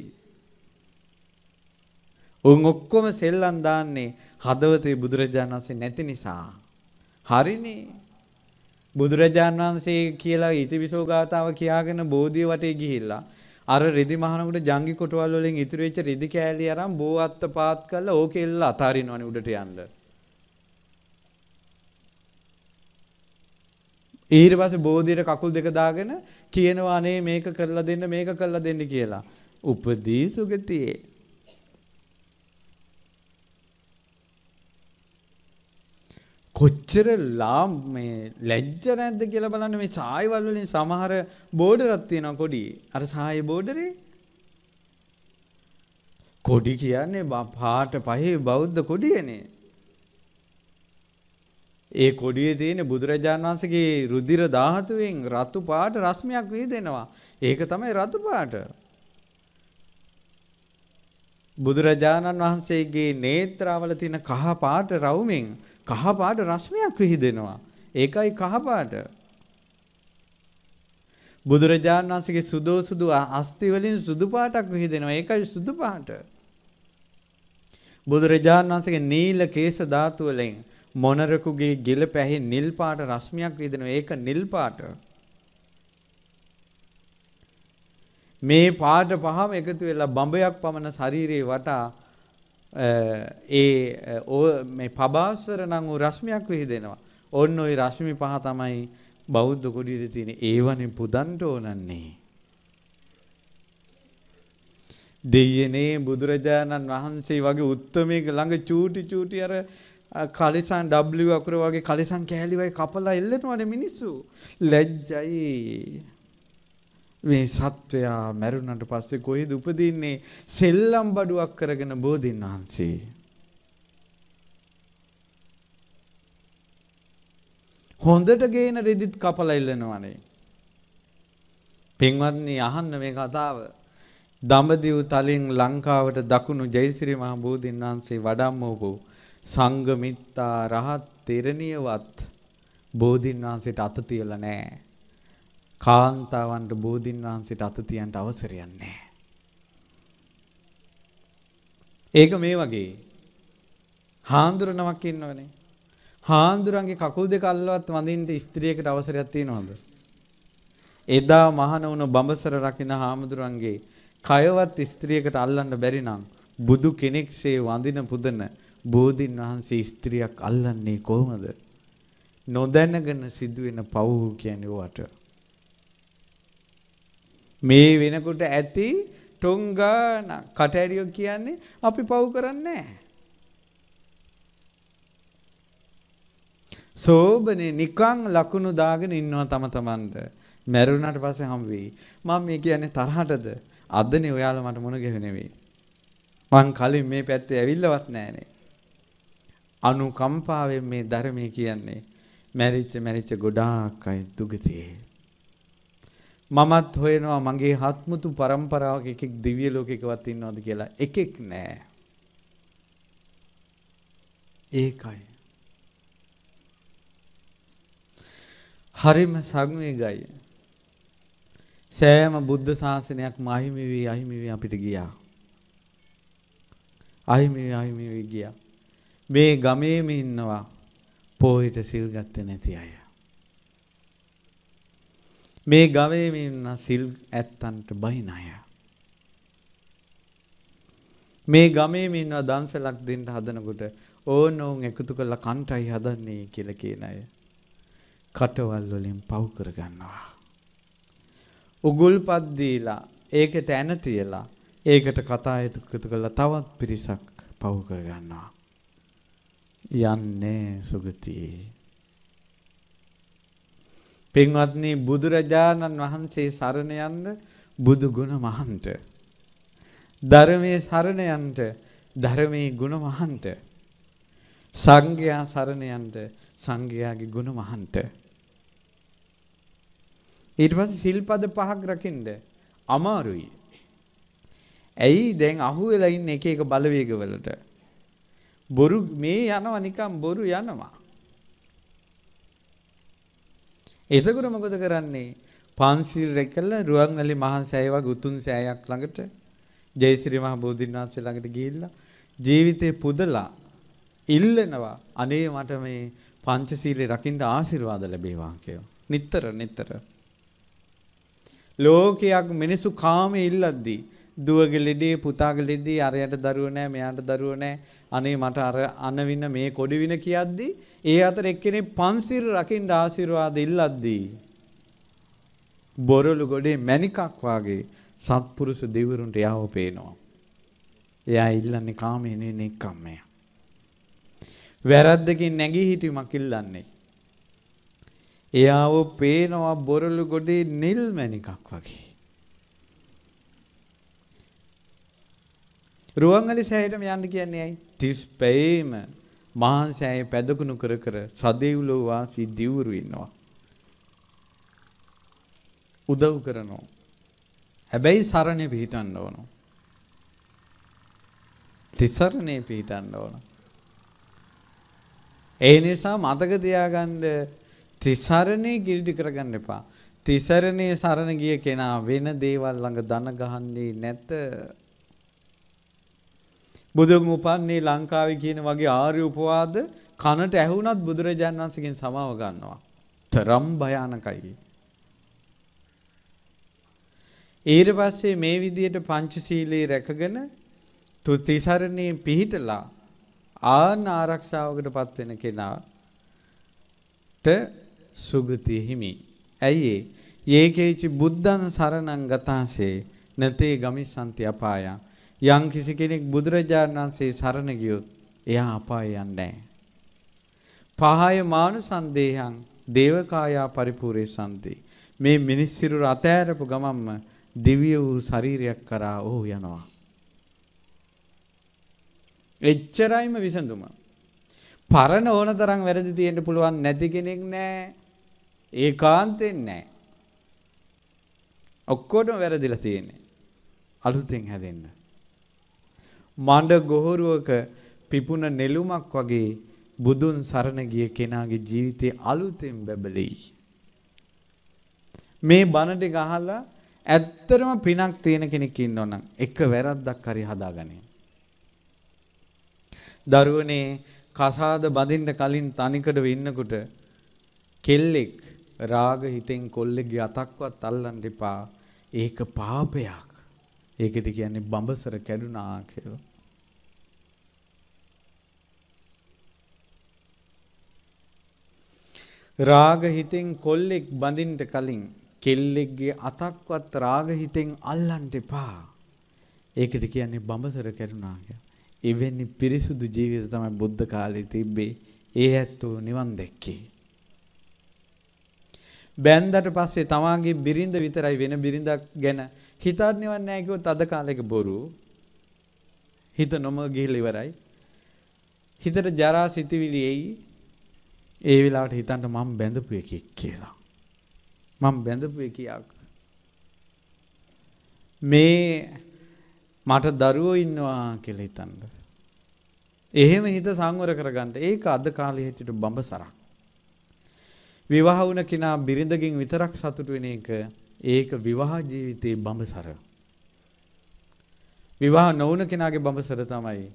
උන් ඔක්කොම සෙල්ලම් දාන්නේ හදවතේ බුදුරජාණන් වහන්සේ නැති නිසා. හරිනේ. බුදුරජාණන් වහන්සේ කියලා ඉතිවිසෝ ගාතාව කියාගෙන බෝධිය වටේ ගිහිල්ලා අර රෙදි මහනකට ජංගි කොටවල් වලින් ඉතුරු වෙච්ච රෙදි කෑලි අරන් බෝ අත්ත පාත් කරලා ඕකෙල්ල අතාරිනවනේ උඩට යන්න. ඊට පස්සේ බෝධියට කකුල් දෙක දාගෙන කියනවා අනේ මේක කරලා දෙන්න මේක කරලා දෙන්න කියලා. උපදී සුගතියේ. කොච්චර ලා මේ ලැජ්ජ නැද්ද කියලා බලන්න මේ සායවල වලින් සමහර බෝඩරක් තියෙනවා කොඩි. අර සාය බෝඩරේ කොඩි කියන්නේ පාට පහේ බෞද්ධ කොඩියනේ. ඒ කොඩියේ තියෙන බුදුරජාණන් වහන්සේගේ රුධිර ධාතුවෙන් රතු පාට රශ්මියක් වේදෙනවා. ඒක තමයි රතු පාට. බුදුරජාණන් වහන්සේගේ නේත්‍රාවල තියෙන කහ පාට රවුමෙන් කහ පාට රශ්මියක් විහිදෙනවා. ඒකයි කහ පාට. බුදුරජාණන් වහන්සේගේ සුදෝසුදු අස්ති වලින් සුදු පාටක් විහිදෙනවා. ඒකයි සුදු පාට. බුදුරජාණන් වහන්සේගේ නීල කේස ධාතු වලින් මොනරකුගේ ගිල පැහි නිල් පාට රශ්මියක් රිදෙනවා. ඒක නිල් පාට. මේ පාට පහම එකතු වෙලා බඹයක් පමණ ශරීරයේ වටා ඒ මේ පබාස්වර නම් වූ රශ්මියක් විහිදෙනවා. ඔන්න ওই රශ්මි පහ තමයි බෞද්ධ කුඩියේ තියෙන ඒවනේ පුදන්ට ඕනන්නේ. දෙයනේ බුදුරජාණන් වහන්සේ වගේ උත්තමයක ළඟ චූටි චූටි අර කලිසන් W අකුර වගේ කලිසන් කෑලි වගේ කපලා එල්ලෙනවනේ මිනිස්සු. ලැජ්ජයි. මේ සත්වයා මැරුණට පස්සේ කොහෙද උපදින්නේ? සෙල්ලම් බඩුවක් කරගෙන බෝධින් වහන්සේ. හොඳට ගේන රෙදිත් කපලා එල්ලෙනවනේ. පින්වත්නි අහන්න මේ කතාව. දඹදිව තලින් ලංකාවට දකුණු ජයසිරි මහ බෝධින් වහන්සේ වඩම්මවපු සංගමිත්තා රහත් තෙරණියවත් බෝධින් වහන්සේට අත තියලා නැහැ. කාන්තාවන්ට බෝධින් වහන්සේට අත තියන්න අවසරයක් නැහැ. ඒක මේ වගේ හාඳුර නමක් ඉන්නවනේ. හාඳුරන්ගේ කකුල් දෙක අල්ලවත් වඳින්න ස්ත්‍රියකට අවසරයක් තියනවද? එදා මහන වුණ බඹසර රකින්න හාමුදුරන්ගේ කයවත් ස්ත්‍රියකට අල්ලන්න බැරි නම් බුදු කෙනෙක්සේ වඳින පුදන බෝධින් වහන්සේ ස්ත්‍රියක් අල්ලන්නේ කොහොමද? නොදැනගෙන සිදුවෙන පව් කියන්නේ වට. මේ වෙනකොට ඇති ටොංගාන කටහැරියෝ කියන්නේ අපි පව් කරන්නේ සෝබනේ නිකං ලකුණු දාගෙන ඉන්නවා තම තමන්ට. මැරුණාට පස්සේ හම් වෙයි. මම මේ කියන්නේ තරහටද? අදනේ ඔයාලා මට මොන ගෙව නෙවෙයි. මං කලින් මේ පැත්තේ ඇවිල්ලවත් නෑනේ. අනුකම්පාවෙන් මේ ධර්මයේ කියන්නේ මැරිච්ච මැරිච්ච ගොඩාක් අය දුගතියේ. මමත් හොයනවා මගේ හත්මුතු પરම්පරාවක එකෙක් දිව්‍ය ලෝකයකවත් ඉන්නවද කියලා. එකෙක් නෑ. ඒකයි. හරිම සංවේගයි. සෑම බුද්ධ ශාසනයක් මහිමි වී අහිමි වී අපිට ගියා. අහිමි වී අහිමි වී ගියා. මේ ගමේම ඉන්නවා පොහිට සිල් ගත්තේ නැති අය. මේ ගමේම ඉන්න සිල් ඇත්තන්ට බයින අය. මේ ගමේම ඉන්නවා දන්සලක් දෙන්න හදනකොට ඕන ඕන් එකතු කරලා කන්ටයි හදන්නේ කියලා කියන අය. කටවල් වලින් පව් කර ගන්නවා. උගුල්පත් දීලා ඒකට ඇන තියලා ඒකට කතා එකතු කරලා තවත් පිරිසක් පව් කර ගන්නවා. යන්නේ සුගතියේ. පින්වත්නි බුදුරජාණන් වහන්සේ සරණ යන්න බුදු ගුණ මහන්ත. ධර්මයේ සරණ යන්නට ධර්මයේ ගුණ මහන්ත. සංඝයා සරණ යන්නට සංඝයාගේ ගුණ මහන්ත. ඊට පස්සේ සිල්පද පහක් රකින්න අමාරුයි. ඇයි දැන් අහුවෙලා ඉන්නේ එක එක බලවේගවලට? බොරු මේ යනවා නිකන් බොරු යනවා. එතකොට මොකද කරන්නේ? පන්සිල් රැකලා රුවන්වැලි මහා සෑය වගේ උතුම් සෑයක් ළඟට ජයසිරි මහ බෝධින් වහන්සේ ළඟට ගිහිල්ලා ජීවිතේ පුදලා ඉල්ලනවා අනේ මට මේ පංචශීලයේ රකින්න ආශිර්වාද ලැබේවා කියලා. නිතර නිතර ලෝකයක් මිනිසු කාමයේ ඉල්ලද්දී දුවගේ ලෙඩේ පුතාගේ ලෙඩේ අරයට දරුවෝ නැහැ මෙයාට දරුවෝ නැහැ අනේ මට අර අනවින මේ කොඩවින කියද්දී ඒ අතර එක්කෙනෙක් පන්සිල් රකින්න ආශිර්වාද ඉල්ලද්දී බොරළු ගොඩේ මණිකක් වාගේ සත්පුරුෂ දෙවිවරුන්ට යාව පේනවා. එයා ඉල්ලන්නේ කාමේ නෙවෙයි නිකම්මයි. වැරද්දකින් නැගී හිටීමක් ඉල්ලන්නේ. එයාව පේනවා බොරළු ගොඩේ නිල් මණිකක් වගේ. රුවන්වැලි සෑයටම යන්න කියන්නේ ඇයි? 35ේම මහා සෑය පැදගුණු කර කර සදේව්ලෝ වාසී දිවුරු ඉන්නවා. උදව් කරනවා. හැබැයි සරණේ පිහිටන්න ඕන. තිසරණේ පිහිටන්න ඕන. ඒ නිසා මතක තියාගන්න තිසරණේ ගිල්ඩි කරගන්න එපා. තිසරණේ සරණ ගිය කෙනා වෙන දේවල් ළඟ දන ගහන්නේ නැත. බුදුන් උපන්නේ ලංකාවේ කියන වගේ ආර්ය උපවාද කනට ඇහුණත් බුදුරජාණන් වහන්සේගෙන් සමාව ගන්නවා. තරම් භයානකයි. ඊට පස්සේ මේ විදියට පංචශීලයේ රැකගෙන තුතිසරණේ පිහිටලා ආන ආරක්ෂාවකටපත් වෙන කෙනාට සුගතිය හිමි. ඇයි ඒකේචි බුද්ධං සරණං ගතාසේ නැතේ ගමිසන්ති අපායං යම් කිසි කෙනෙක් බුදුරජාණන් වහන්සේ සරණ ගියොත් එයා අපාය යන්නේ නැහැ. පහය මානු සන්දේහං දේවකායා පරිපූර්ණේ සම්දී. මේ මිනිස් සිරුර අතෑරපු ගමම්ම දිව්‍ය වූ ශරීරයක් කරා ඔහු යනවා. එච්චරයිම විසඳුම. පරණ ඕන තරම් වැරදි තියෙන්න පුළුවන් නැති කෙනෙක් නෑ. ඒකාන්තයෙන් නෑ. ඔක්කොටම වැරදිලා තියෙන්නේ. අලුතෙන් හැදෙන්න. මඩ ගොහරුවක පිපුණ නෙළුමක් වගේ බුදුන් සරණ ගිය කෙනාගේ ජීවිතේ අලුතෙන් බැබලෙයි. මේ බණ ටික අහලා ඇත්තටම පිනක් තියෙන කෙනෙක් ඉන්නවනම් එක වැරද්දක් හරි හදාගන්නේ. දරුවනේ කසාද බඳින්න කලින් තනිකඩ වෙන්නකොට කෙල්ලෙක් රාග හිතෙන් කොල්ලෙක්ගේ අතක්වත් අල්ලන්න එපා. ඒක පාපයක්. ඒකට කියන්නේ බඹසර කැඩුනා කියලා. රාග හිතෙන් කොල්ලෙක් බඳින්න කලින් කෙල්ලෙක්ගේ අතක්වත් රාග හිතෙන් අල්ලන්න එපා. ඒකද කියන්නේ බඹසර කරුණා එවැනි පිරිසුදු ජීවිත තමයි බුද්ධ කාලේ තිබ්බේ. ඒ ඇත්තෝ නිවන් දැක්කේ. බැන්දට පස්සේ තමාගේ බිරිඳ විතරයි වෙන බිරිඳක් ගැන හිතන්නේවත් නැහැ කිව්වොත් අද කාලේක බොරු. හිත නොම ගිහිලා ඉවරයි. හිතට ජරා සිතිවිලි එයි. ඒ වෙලාවට හිතන්න මම බැඳපු එකෙක් කියලා. මම බැඳපු එකක්. මේ මට දරුවෝ ඉන්නවා කියලා හිතන්න. එහෙම හිත සංවර කරගන්න. ඒක අද කාලේ හිටිට බඹසරක්. විවාහ වුණ කෙනා බිරිඳකින් විතරක් සතුටු වෙන එක ඒක විවාහ ජීවිතේ බඹසර. විවාහ නොවුණ කෙනාගේ බඹසර තමයි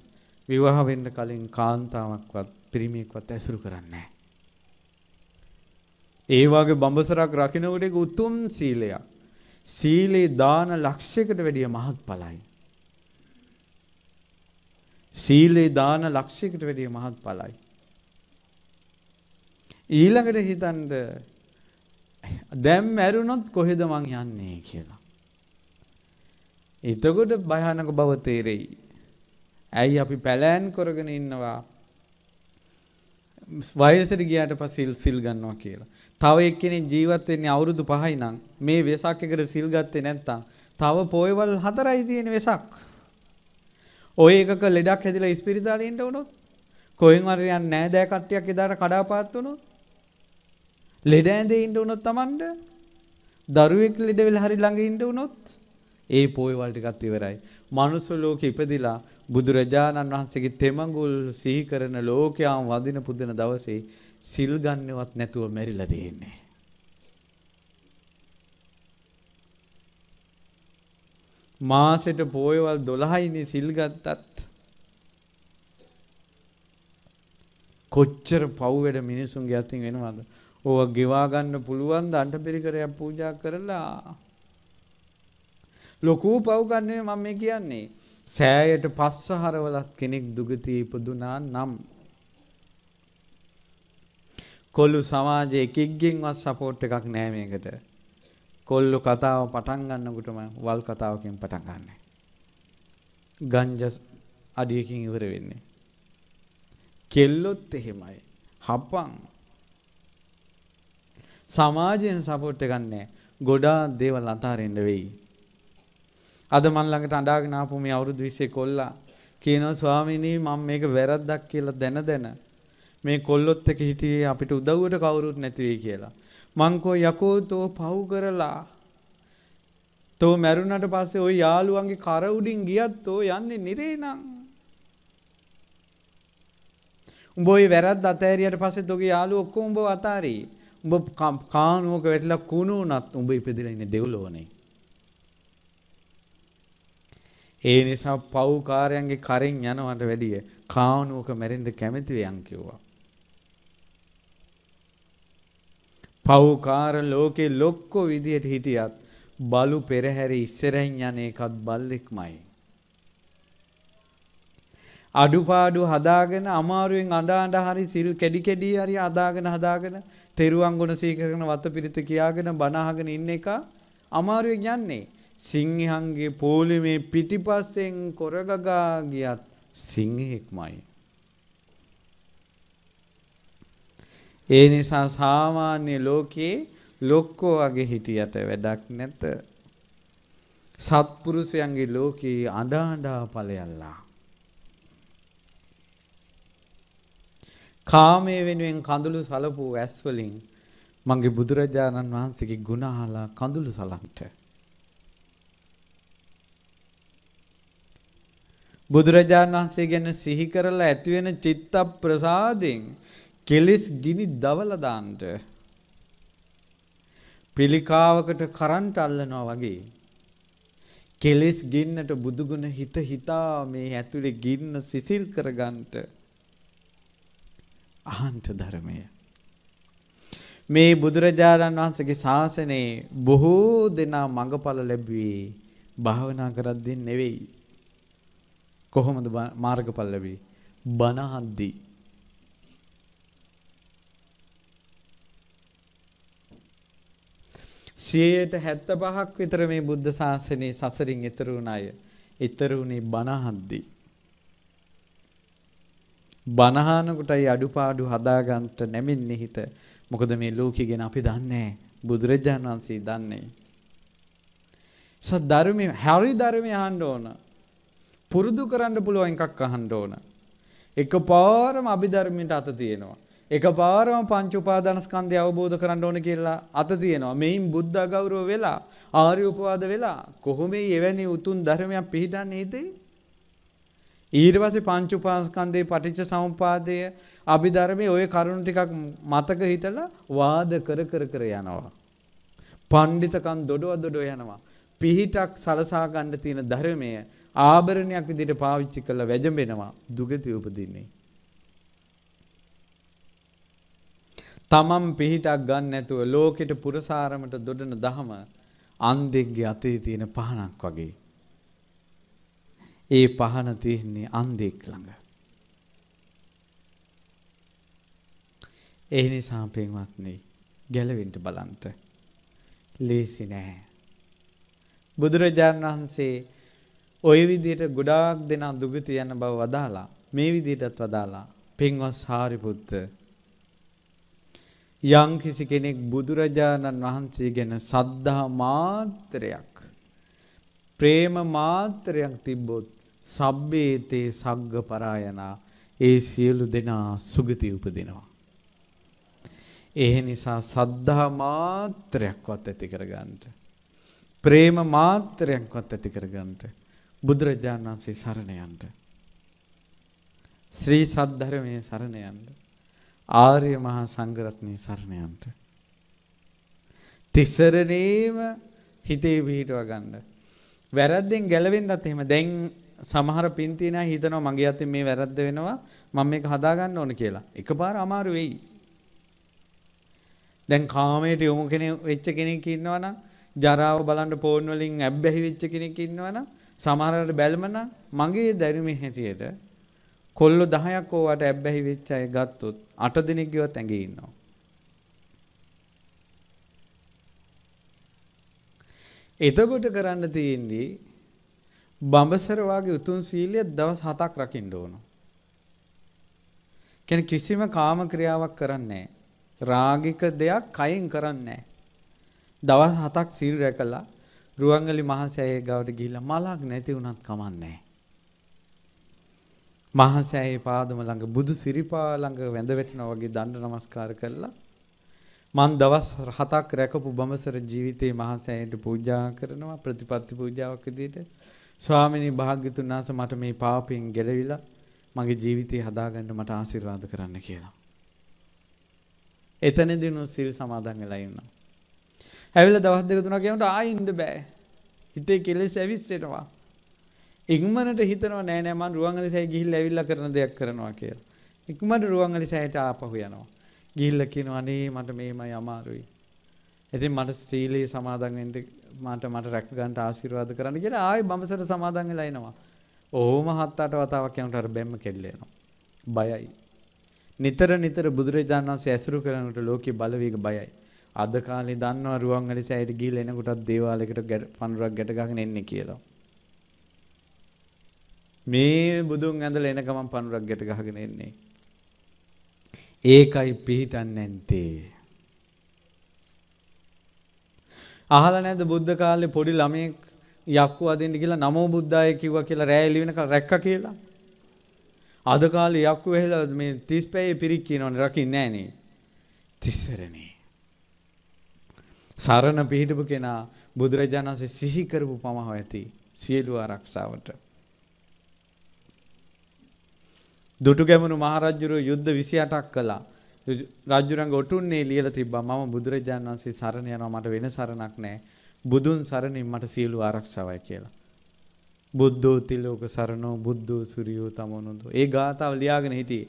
විවාහ වෙන්න කලින් කාන්තාවක්වත් පිරිමියෙක්වත් ඇසුරු කරන්නේ නැහැ. ඒ වගේ බඹසරක් රකින්නකොට ඒක උතුම් සීලයක්. සීලේ දාන ලක්ෂයකට වැඩිය මහත්ඵලයි. සීලේ දාන ලක්ෂයකට වැඩිය මහත්ඵලයි. ඊළඟට හිතන්න දැන් මැරුණොත් කොහෙද මං යන්නේ කියලා. එතකොට භයානක බව තේරෙයි. ඇයි අපි පැලෑන් කරගෙන ඉන්නවා වයසට ගියාට පස්සේ සිල් ගන්නවා කියලා. තව එක්කෙනෙක් ජීවත් වෙන්නේ අවුරුදු 5යි නම් මේ වෙසක් එකට සිල් ගත්තේ නැත්තම් තව පොයවල් 4යි තියෙන වෙසක්. ඔය එකක ලෙඩක් හැදිලා ඉස්පිරිතාලේ ඉන්න උනොත් කොහෙන් හරි යන්නේ නැහැ දෑ කට්ටියක් එදාට කඩාපාත් වුණොත් ලෙඩ ඇඳේ ඉන්න උනොත් Tamanට දරුවෙක් ලෙඩ වෙලා හරි ළඟ ඉන්න උනොත් ඒ පොයවල් ටිකත් ඉවරයි. මනුස්ස ලෝකෙ ඉපදිලා බුදුරජාණන් වහන්සේගේ තෙමඟුල් සිහි කරන ලෝකයන් වදින පුදින දවසේ සිල් ගන්නවත් නැතුව මැරිලා තියෙන්නේ. මාසෙට පොයවල් 12යිනේ සිල් ගත්තත් කොච්චර පව් වැඩ මිනිසුන්ගේ අතින් වෙනවද? ඕවා ගෙවා ගන්න පුළුවන් ද අටපිරිකරයක් පූජා කරලා. ලොකු පව් ගන්න මම මේ කියන්නේ. සෑයට පස්ස හරවලත් කෙනෙක් දුගතිය ඉපදුනා නම් කොල්ලු සමාජයේ එකෙක්ගෙන්වත් සපෝට් එකක් නෑ මේකට. කොල්ලු කතාව පටන් ගන්නකොටම වල් කතාවකින් පටන් ගන්න. ගංජ අඩියකින් ඉවර වෙන්නේ. කෙල්ලොත් එහෙමයි. හපං. සමාජයෙන් සපෝට් එකක් නෑ. ගොඩා දේවල් අතාරින්න වෙයි. අද මන් ළඟට අඬාගෙන ආපු මේ අවුරුදු 20 කොල්ලා කියනවා ස්වාමීනි මම මේක වැරද්දක් කියලා දැන දැන මේ කොල්ලොත් එක්ක හිටියේ අපිට උදව්වට කවුරුත් නැති වෙයි කියලා. මං කෝ යකෝ තෝ පව් කරලා තෝ මැරුණාට පස්සේ ওই යාළුවන්ගේ කර උඩින් ගියත් තෝ යන්නේ නිරේ නං. උඹ ওই වැරද්ද අතහැරියට පස්සේ තෝගේ යාළුවෝ ඔක්කොම උඹව අතාරී. උඹ කානුවක වැටිලා කුණු වුණත් උඹ ඉපදිලා ඉන්නේ දෙව්ලොවනේ. ඒ නිසා පව්කාරයන්ගේ කරෙන් යනවට වැඩිය කානුවක මැරෙන්න කැමති වෙයන් කිව්වා. පව්කාර ලෝකේ ලොක්කෝ විදියට හිටියත් බලු පෙරහැරි ඉස්සරහින් යන එකත් බල්ලෙක්මයි. අඩුපාඩු හදාගෙන අමාරුවෙන් අඬාඬ හරි සිල් කැඩි කැඩි හරි අදාගෙන හදාගෙන තෙරුවන් ගුණ සීකරගෙන වතපිරිත කියාගෙන බනහගෙන ඉන්න එක අමාරුවෙන් යන්නේ. සිංහයන්ගේ පෝලිමේ පිටිපස්සෙන් කොරගගා ගියත් සිංහෙක්මයි. ඒ නිසා සාමාන්‍ය ලෝකේ ලොක්කෝ වගේ හිටියට වැඩක් නැත. සත්පුරුෂයන්ගේ ලෝකේ අඬා අඬා ඵලයල්ලා. කාමයේ වෙනුවෙන් කඳුළු සලපු ඇස් වලින් මගේ බුදුරජාණන් වහන්සේගේ ගුණ අහලා කඳුළු සලන්ට බුදුරජාණන් වහන්සේ ගැන සිහි කරලා ඇති වෙන චිත්ත ප්‍රසාදෙන් කෙලෙස් ගිනි දවලා දාන්න පිළිකාවකට කරන්ට් අල්ලනවා වගේ කෙලෙස් ගින්නට බුදුගුණ හිත හිතා මේ ඇතුලේ ගින්න සිසිල් කරගන්නට අහන්ත ධර්මය මේ බුදුරජාණන් වහන්සේගේ ශාසනයේ බොහෝ දෙනා මඟඵල ලැබුවේ භාවනා කරද්දී නෙවෙයි කොහොමද මාර්ගඵල ලැබී බණ අහද්දී සියයට 75ක් විතර මේ බුද්ධ ශාසනයේ සසරින් ඈතර වුණ අය ඈතර වුණේ බණහද්දී. බණහන කොටයි අඩුපාඩු හදාගන්න නැමෙන්නේ හිත. මොකද මේ ලෝකෙ ගැන අපි දන්නේ බුදුරජාණන් වහන්සේ දන්නේ. සද්ධර්මයේ හරි ධර්මය අහන්න ඕන. පුරුදු කරන්න පුළුවන් එකක් අහන්න ඕන. එකපාරම අභිධර්මයට අත තියෙනවා. එකපාරම පංච උපාදානස්කන්ධය අවබෝධ කරන්න ඕන කියලා අත තියෙනවා. මෙයින් බුද්ධ අගෞරව වෙලා ආර්ය උපවාද වෙලා කොහොමයි එවැනි උතුම් ධර්මයක් පිළිදන්නේ හිතේ? ඊට පස්සේ පංච උපාස්කන්ධේ පටිච්ච සමුපාදය අභිධර්මයේ ওই කරුණු ටිකක් මතක හිටලා වාද කර කර කර යනවා. පණ්ඩිතකම් දොඩව දොඩව යනවා. පිහිටක් සලසා ගන්න තියෙන ධර්මය ආභරණයක් විදිහට පාවිච්චි කරලා වැජඹෙනවා. දුගති උපදින්නේ. තමම් පිහිටක් ගන්න නැතුව ලෝකෙට පුරසාරමට දොඩන දහම අන්දෙක්ගේ අතේ තියෙන පහනක් වගේ. ඒ පහන තියෙන්නේ අන්දෙක් ළඟ. ඒ නිසා පෙන්වත්නි ගැලවෙන්න බලන්ට ලේසි නෑ. බුදුරජාණන් වහන්සේ ওই විදිහට ගොඩාක් දෙනා දුගති යන බව වදාලා මේ විදිහටත් වදාලා පින්වත් සාරිපුත්තු යම්කිසි කෙනෙක් බුදුරජාණන් වහන්සේ ගැන සද්ධා මාත්‍රයක් ප්‍රේම මාත්‍රයක් තිබ්බොත් සබ්බේතේ සග්ග පරායනා ඒ සියලු දෙනා සුගති උපදිනවා. ඒ නිසා සද්ධා මාත්‍රයක්වත් ඇති කරගන්නට ප්‍රේම මාත්‍රයක්වත් ඇති කරගන්නට බුදුරජාණන් වහන්සේ සරණ යන්න. ශ්‍රී සද්ධර්මයේ සරණ යන්න. ආර්ය මහා සංඝරත්නයේ සරණ යන්න. තිසරණේම හිතේ පිහිටව ගන්න. වැරද්දෙන් ගැලවෙන්නත් එහෙම දැන් සමහර පින් තියෙන අය හිතනවා මගේ අතින් මේ වැරද්ද වෙනවා මම මේක හදා ගන්න ඕන කියලා. එකපාර අමාරු වෙයි. දැන් කාමයට යොමු කෙනෙක් වෙච්ච කෙනෙක් ඉන්නවා නම් ජරාව බලන්න ෆෝන් වලින් ඇබ්බැහි වෙච්ච කෙනෙක් ඉන්නවා නම් සමහරවිට බැල්මන මගේ දැනුමේ හැටියට කොල්ලෝ 10ක් ඕවට ඇබ්බැහි වෙච්ච අය ගත්තොත් 8 දිනක් ගියවත් ඇඟේ ඉන්නවා. එතකොට කරන්න තියෙන්නේ බඹසර වාගේ උතුම් සීලය දවස් 7ක් රකින්න ඕන. කියන්නේ කිසිම කාම ක්‍රියාවක් කරන්නේ නැහැ. රාගික දෙයක් කයෙන් කරන්නේ නැහැ. දවස් 7ක් සීල් රැකලා රුවන්වැලි මහසෑය ගාවට ගිහිල්ලා මලක් නැති වුණත් කමන්නේ නැහැ. මහසෑයේ පාදම ළඟ බුදු සිරිපා ළඟ වැඳ වැටෙනා වගේ දණ්ඩ නමස්කාර කළා. මං දවස් 7ක් රැකපු බඹසර ජීවිතේ මහසෑයට පූජා කරනවා ප්‍රතිපත්ති පූජාවක් විදිහට. ස්වාමිනී භාග්‍යතුන් වහන්සේ මට මේ පාපයෙන් ගැලවිලා මගේ ජීවිතය හදාගන්න මට ආශිර්වාද කරන්න කියලා. එතනදීනු සිල් සමාදන් වෙලා ඉන්නවා. ඇවිල්ලා දවස් දෙක තුනක් යනකොට ආයෙ ඉන්න බෑ. හිතේ කෙලෙස් ඇවිස්සෙනවා. ඉක්මනට හිතනවා නෑ නෑ මං රුවන්වැලිසෑය ගිහිල්ලා ඇවිල්ලා කරන දෙයක් කරනවා කියලා. ඉක්මනට රුවන්වැලිසෑයට ආපහු යනවා. ගිහිල්ලා කියනවා අනේ මට මේමයි අමාරුයි. ඉතින් මට සීලයේ සමාදන් වෙන්න මට මට රැක ගන්න ආශිර්වාද කරන්න කියලා ආයේ බඹසර සමාදන් වෙලා එනවා. ඕම හත් අට වතාවක් යනකොට අර බැම්ම කෙල්ලේනවා. බයයි. නිතර නිතර බුදුරජාණන් වහන්සේ ඇසුරු කරනකොට ලෝකේ බලවේග බයයි. අද කාලේ දන්නවා රුවන්වැලිසෑයට ගිහිල්ලා එනකොටත් දේවාලයකට පඳුරක් ගැට ගහගෙන එන්නේ කියලා. මේ බුදුන් ඇඳලා එන ගමන් පණුරක් ගැට ගහගෙන එන්නේ. ඒකයි පිහිටන්නේ නැන්තේ. අහලා නැද්ද බුද්ධ කාලේ පොඩි ළමයෙක් යක්කු අදින්න කියලා නමෝ බුද්දාය කිව්වා කියලා රෑ එළි වෙනකන් රැක්කා කියලා. අද කාලේ යක්කු වෙහෙලා මේ 35 පිරික් කියනවනේ රකින්නේ නැහනේ. තිස්සරණේ. සරණ පිහිටපු කෙනා බුදුරජාණන්සේ සිහි කරපු පමහ ඇති සියලු ආරක්ෂාවට. දුටුගැමුණු මහරජුරු යුද්ධ 28ක් කළා. රජුරංග ඔටුන්නේ ලියලා තිබ්බා මම බුදුරජාණන් වහන්සේ සරණ යනවා මට වෙන සරණක් නැහැ. බුදුන් සරණින් මට සියලු ආරක්ෂාවයි කියලා. බුද්ධෝ තිලෝක සරණෝ බුද්ධෝ සුරියෝ තමනුදෝ. ඒ ගාථාව ලියාගෙන හිටියේ.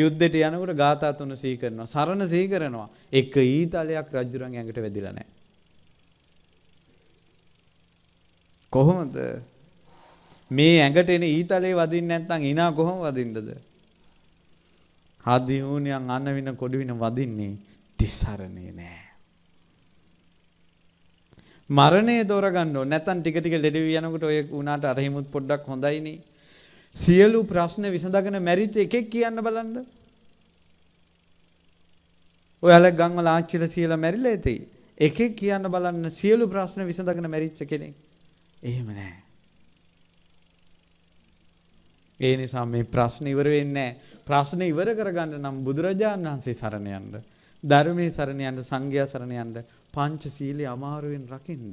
යුද්ධෙට යනකොට ගාථා තුන සිහි කරනවා. සරණ සිහි කරනවා. එක ඊතලයක් රජුරන් ඇඟට වැදිලා නැහැ. කොහොමද මේ ඇඟට එන ඊතලේ වදින්නේ නැත්නම් ඉනා කොහොම වදින්නද? හදිහුණියන් අන්න වින කොඩි වින වදින්නේ තිසරණේ නෑ. මරණය දොරගන්න ඕන. නැත්නම් ටික ටික ලෙඩවි යනකොට ඔය උනාට අරහිමුත් පොඩ්ඩක් හොඳයිනේ. සියලු ප්‍රශ්න විසඳගෙන මැරිච්ච එකෙක් කියන්න බලන්න. ඔයාලා ගම්වල ආච්චිල සියලා මැරිලා ඇති. එකෙක් කියන්න බලන්න සියලු ප්‍රශ්න විසඳගෙන මැරිච්ච කෙනෙක්. එහෙම නෑ. ඒ නිසා මේ ප්‍රශ්න ඉවර වෙන්නේ ප්‍රශ්න ඉවර කරගන්න නම් බුදුරජාණන් වහන්සේ සරණ යන්න. ධර්මයේ සරණ යන්න, සංඝයා සරණ යන්න, පංචශීලයේ අමාරුවෙන් රකින්න.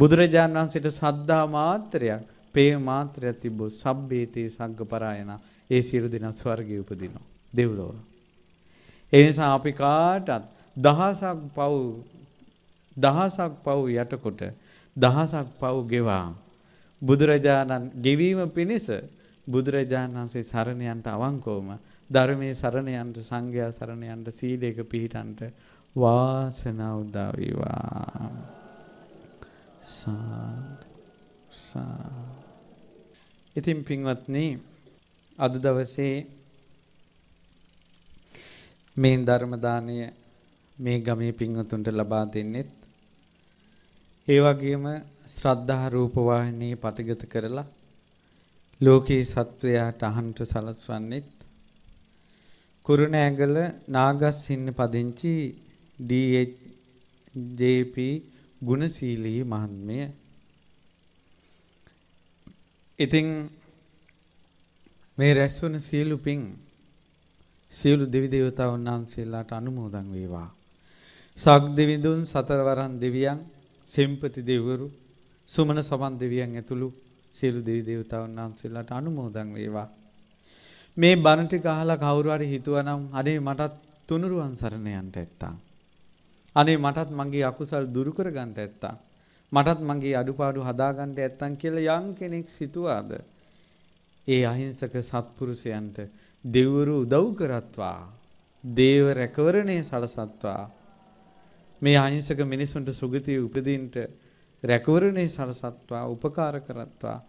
බුදුරජාණන් වහන්සේට සද්ධා මාත්‍රයක්, ප්‍රේම මාත්‍රයක් තිබ්බොත් සබ්බේතේ සංඝපරායන ඒ සියලු දෙනා ස්වර්ගයේ උපදිනවා. දෙව්ලොව. ඒ නිසා අපි කාටත් දහසක් පව් දහසක් පව් යටකොට දහසක් පව් ගෙවා බුදුරජාණන් ගෙවීම පිණිස බුදුරජාණන් වහන්සේ සරණ යන්න අවංකවම ධර්මයේ සරණ යන්න සංඝයා සරණ යන්න සීලයක පිහිටන්ට වාසනාව උදා වේවා ඉතින් පින්වත්නි අද දවසේ මේ ධර්ම මේ ගමේ පින්වතුන්ට ලබා දෙන්නෙත් ඒ වගේම ශ්‍රද්ධා රූප වාහිනී පටිගත කරලා ලෝකේ සත්වයාට අහන්ට සලස්වන්නේත් කුරුණෑගල නාගස්හින්න පදිංචි ඩී.එච්. ජේ.පි. ගුණශීලී මහත්මිය ඉතින් මේ රැස්වන සියලු පින් සියලු දෙවි දේවතාවුන් වහන්සේලාට අනුමෝදන් වේවා. සක් දෙවිඳුන් සතරවරන් දෙවියන් සෙම්පති දෙවිවරු සුමන සමන් දෙවියන් ඇතුළු සියලු දෙවි දේවතාවුන් වහන්සේලාට අනුමෝදන් වේවා. මේ බණ ටික අහලා කවුරු හරි හිතුවනම් අනේ මටත් තුනුරුවන් සරණ යන්න ඇත්තා. අනේ මටත් මගේ අකුසල් දුරු කරගන්න ඇත්තා. මටත් මගේ අඩුපාඩු හදාගන්න ඇත්තන් කියලා යම් කෙනෙක් සිතුවාද ඒ අහිංසක සත්පුරුෂයන්ට දෙවරු උදව් කරත්වා දේව රැකවරණය සලසත්වා මේ අහිංසක මිනිසුන්ට සුගතිය උපදින්ට රැකවරණේ සරසත්වා උපකාර කරත්වා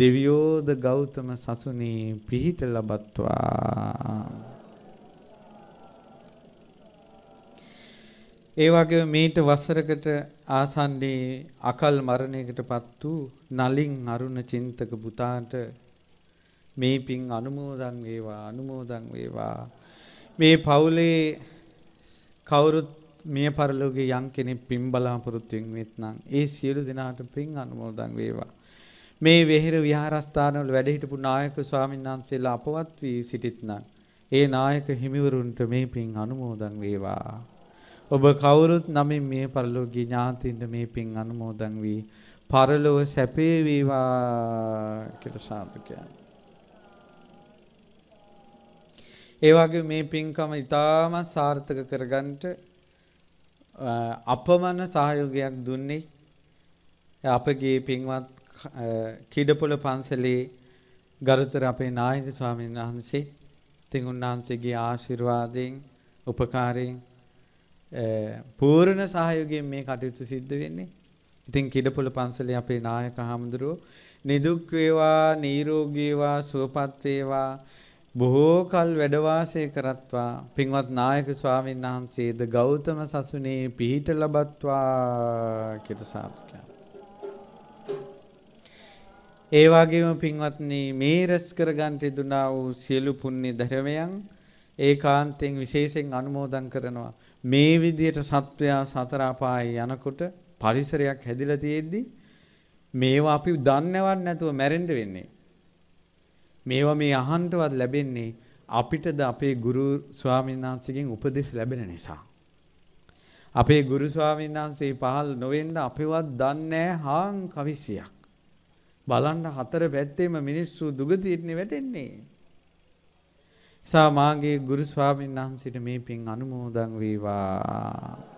දෙවියෝද ගෞතම සසුනේ පිහිට ලබත්වා ඒ වගේ මේත වසරකට ආසන්නී අකල් මරණයකටපත් වූ නලින් අරුණ චින්තක පුතාට මේ පින් අනුමෝදන් වේවා අනුමෝදන් වේවා මේ පවුලේ කවුරුත් මිය පරලෝකයේ යම් කෙනෙක් පින් බලාපොරොත්තුෙන් වෙත්නම් ඒ සියලු දෙනාට පින් අනුමෝදන් වේවා. මේ වෙහෙර විහාරස්ථානවල වැඩ හිටපු නායක ස්වාමීන් වහන්සේලා අපවත් වී සිටිත්නම් ඒ නායක හිමිවරුන්ට මේ පින් අනුමෝදන් වේවා. ඔබ කවුරුත් නමින් මිය පරලෝකයේ ඥාතින්ට මේ පින් අනුමෝදන් වී පරලොව සැපේ වේවා කියලා සාදු කියන්නේ. ඒ වගේ මේ පින්කම ඊටාම සාර්ථක කරගන්නට අපමණ සහයෝගයක් දුන්නේ අපගේ පින්වත් කිඩපොළ පන්සලේ ගරුතර අපේ නායක ස්වාමීන් වහන්සේ ඉතින් උන්වහන්සේගේ ආශිර්වාදයෙන් උපකාරයෙන් පූර්ණ සහයෝගයෙන් මේ කටයුතු සිද්ධ වෙන්නේ. ඉතින් කිඩපොළ පන්සලේ අපේ නායක හාමුදුරුවෝ නිදුක් වේවා නිරෝගී වේවා සුවපත් වේවා බොහෝ කල් වැඩවාසය කරත්වා පින්වත් නායක ස්වාමීන් වහන්සේද ගෞතම සසුනේ පිහිට ලබත්වා කියට සාතුකයා. ඒ වගේම පින්වත්නි මේ රැස් කරගන්ට දුනා වූ සියලු පුණ්‍ය ධර්මයන් ඒකාන්තයෙන් විශේෂයෙන් අනුමෝදන් කරනවා. මේ විදියට සත්වයා සතර අපායේ යනකොට පරිසරයක් හැදිලා තියෙද්දි මේවා අපි දන්නේවත් නැතුව මැරෙන්න වෙන්නේ. මේවා මේ අහන්ටවත් ලැබෙන්නේ අපිටද අපේ ගුරු ස්වාමීන් වහන්සේගෙන් උපදෙස් ලැබෙන නිසා. අපේ ගුරු ස්වාමීන් වහන්සේ පහල් නොවෙන්න අපිවත් දන්නේ හාන් කවිසියක්. බලන්න හතර පැත්තේම මිනිස්සු දුගතියටනේ වැටෙන්නේ. සා මාගේ ගුරු ස්වාමීන් වහන්සේට මේ පින් අනුමෝදන් වේවා.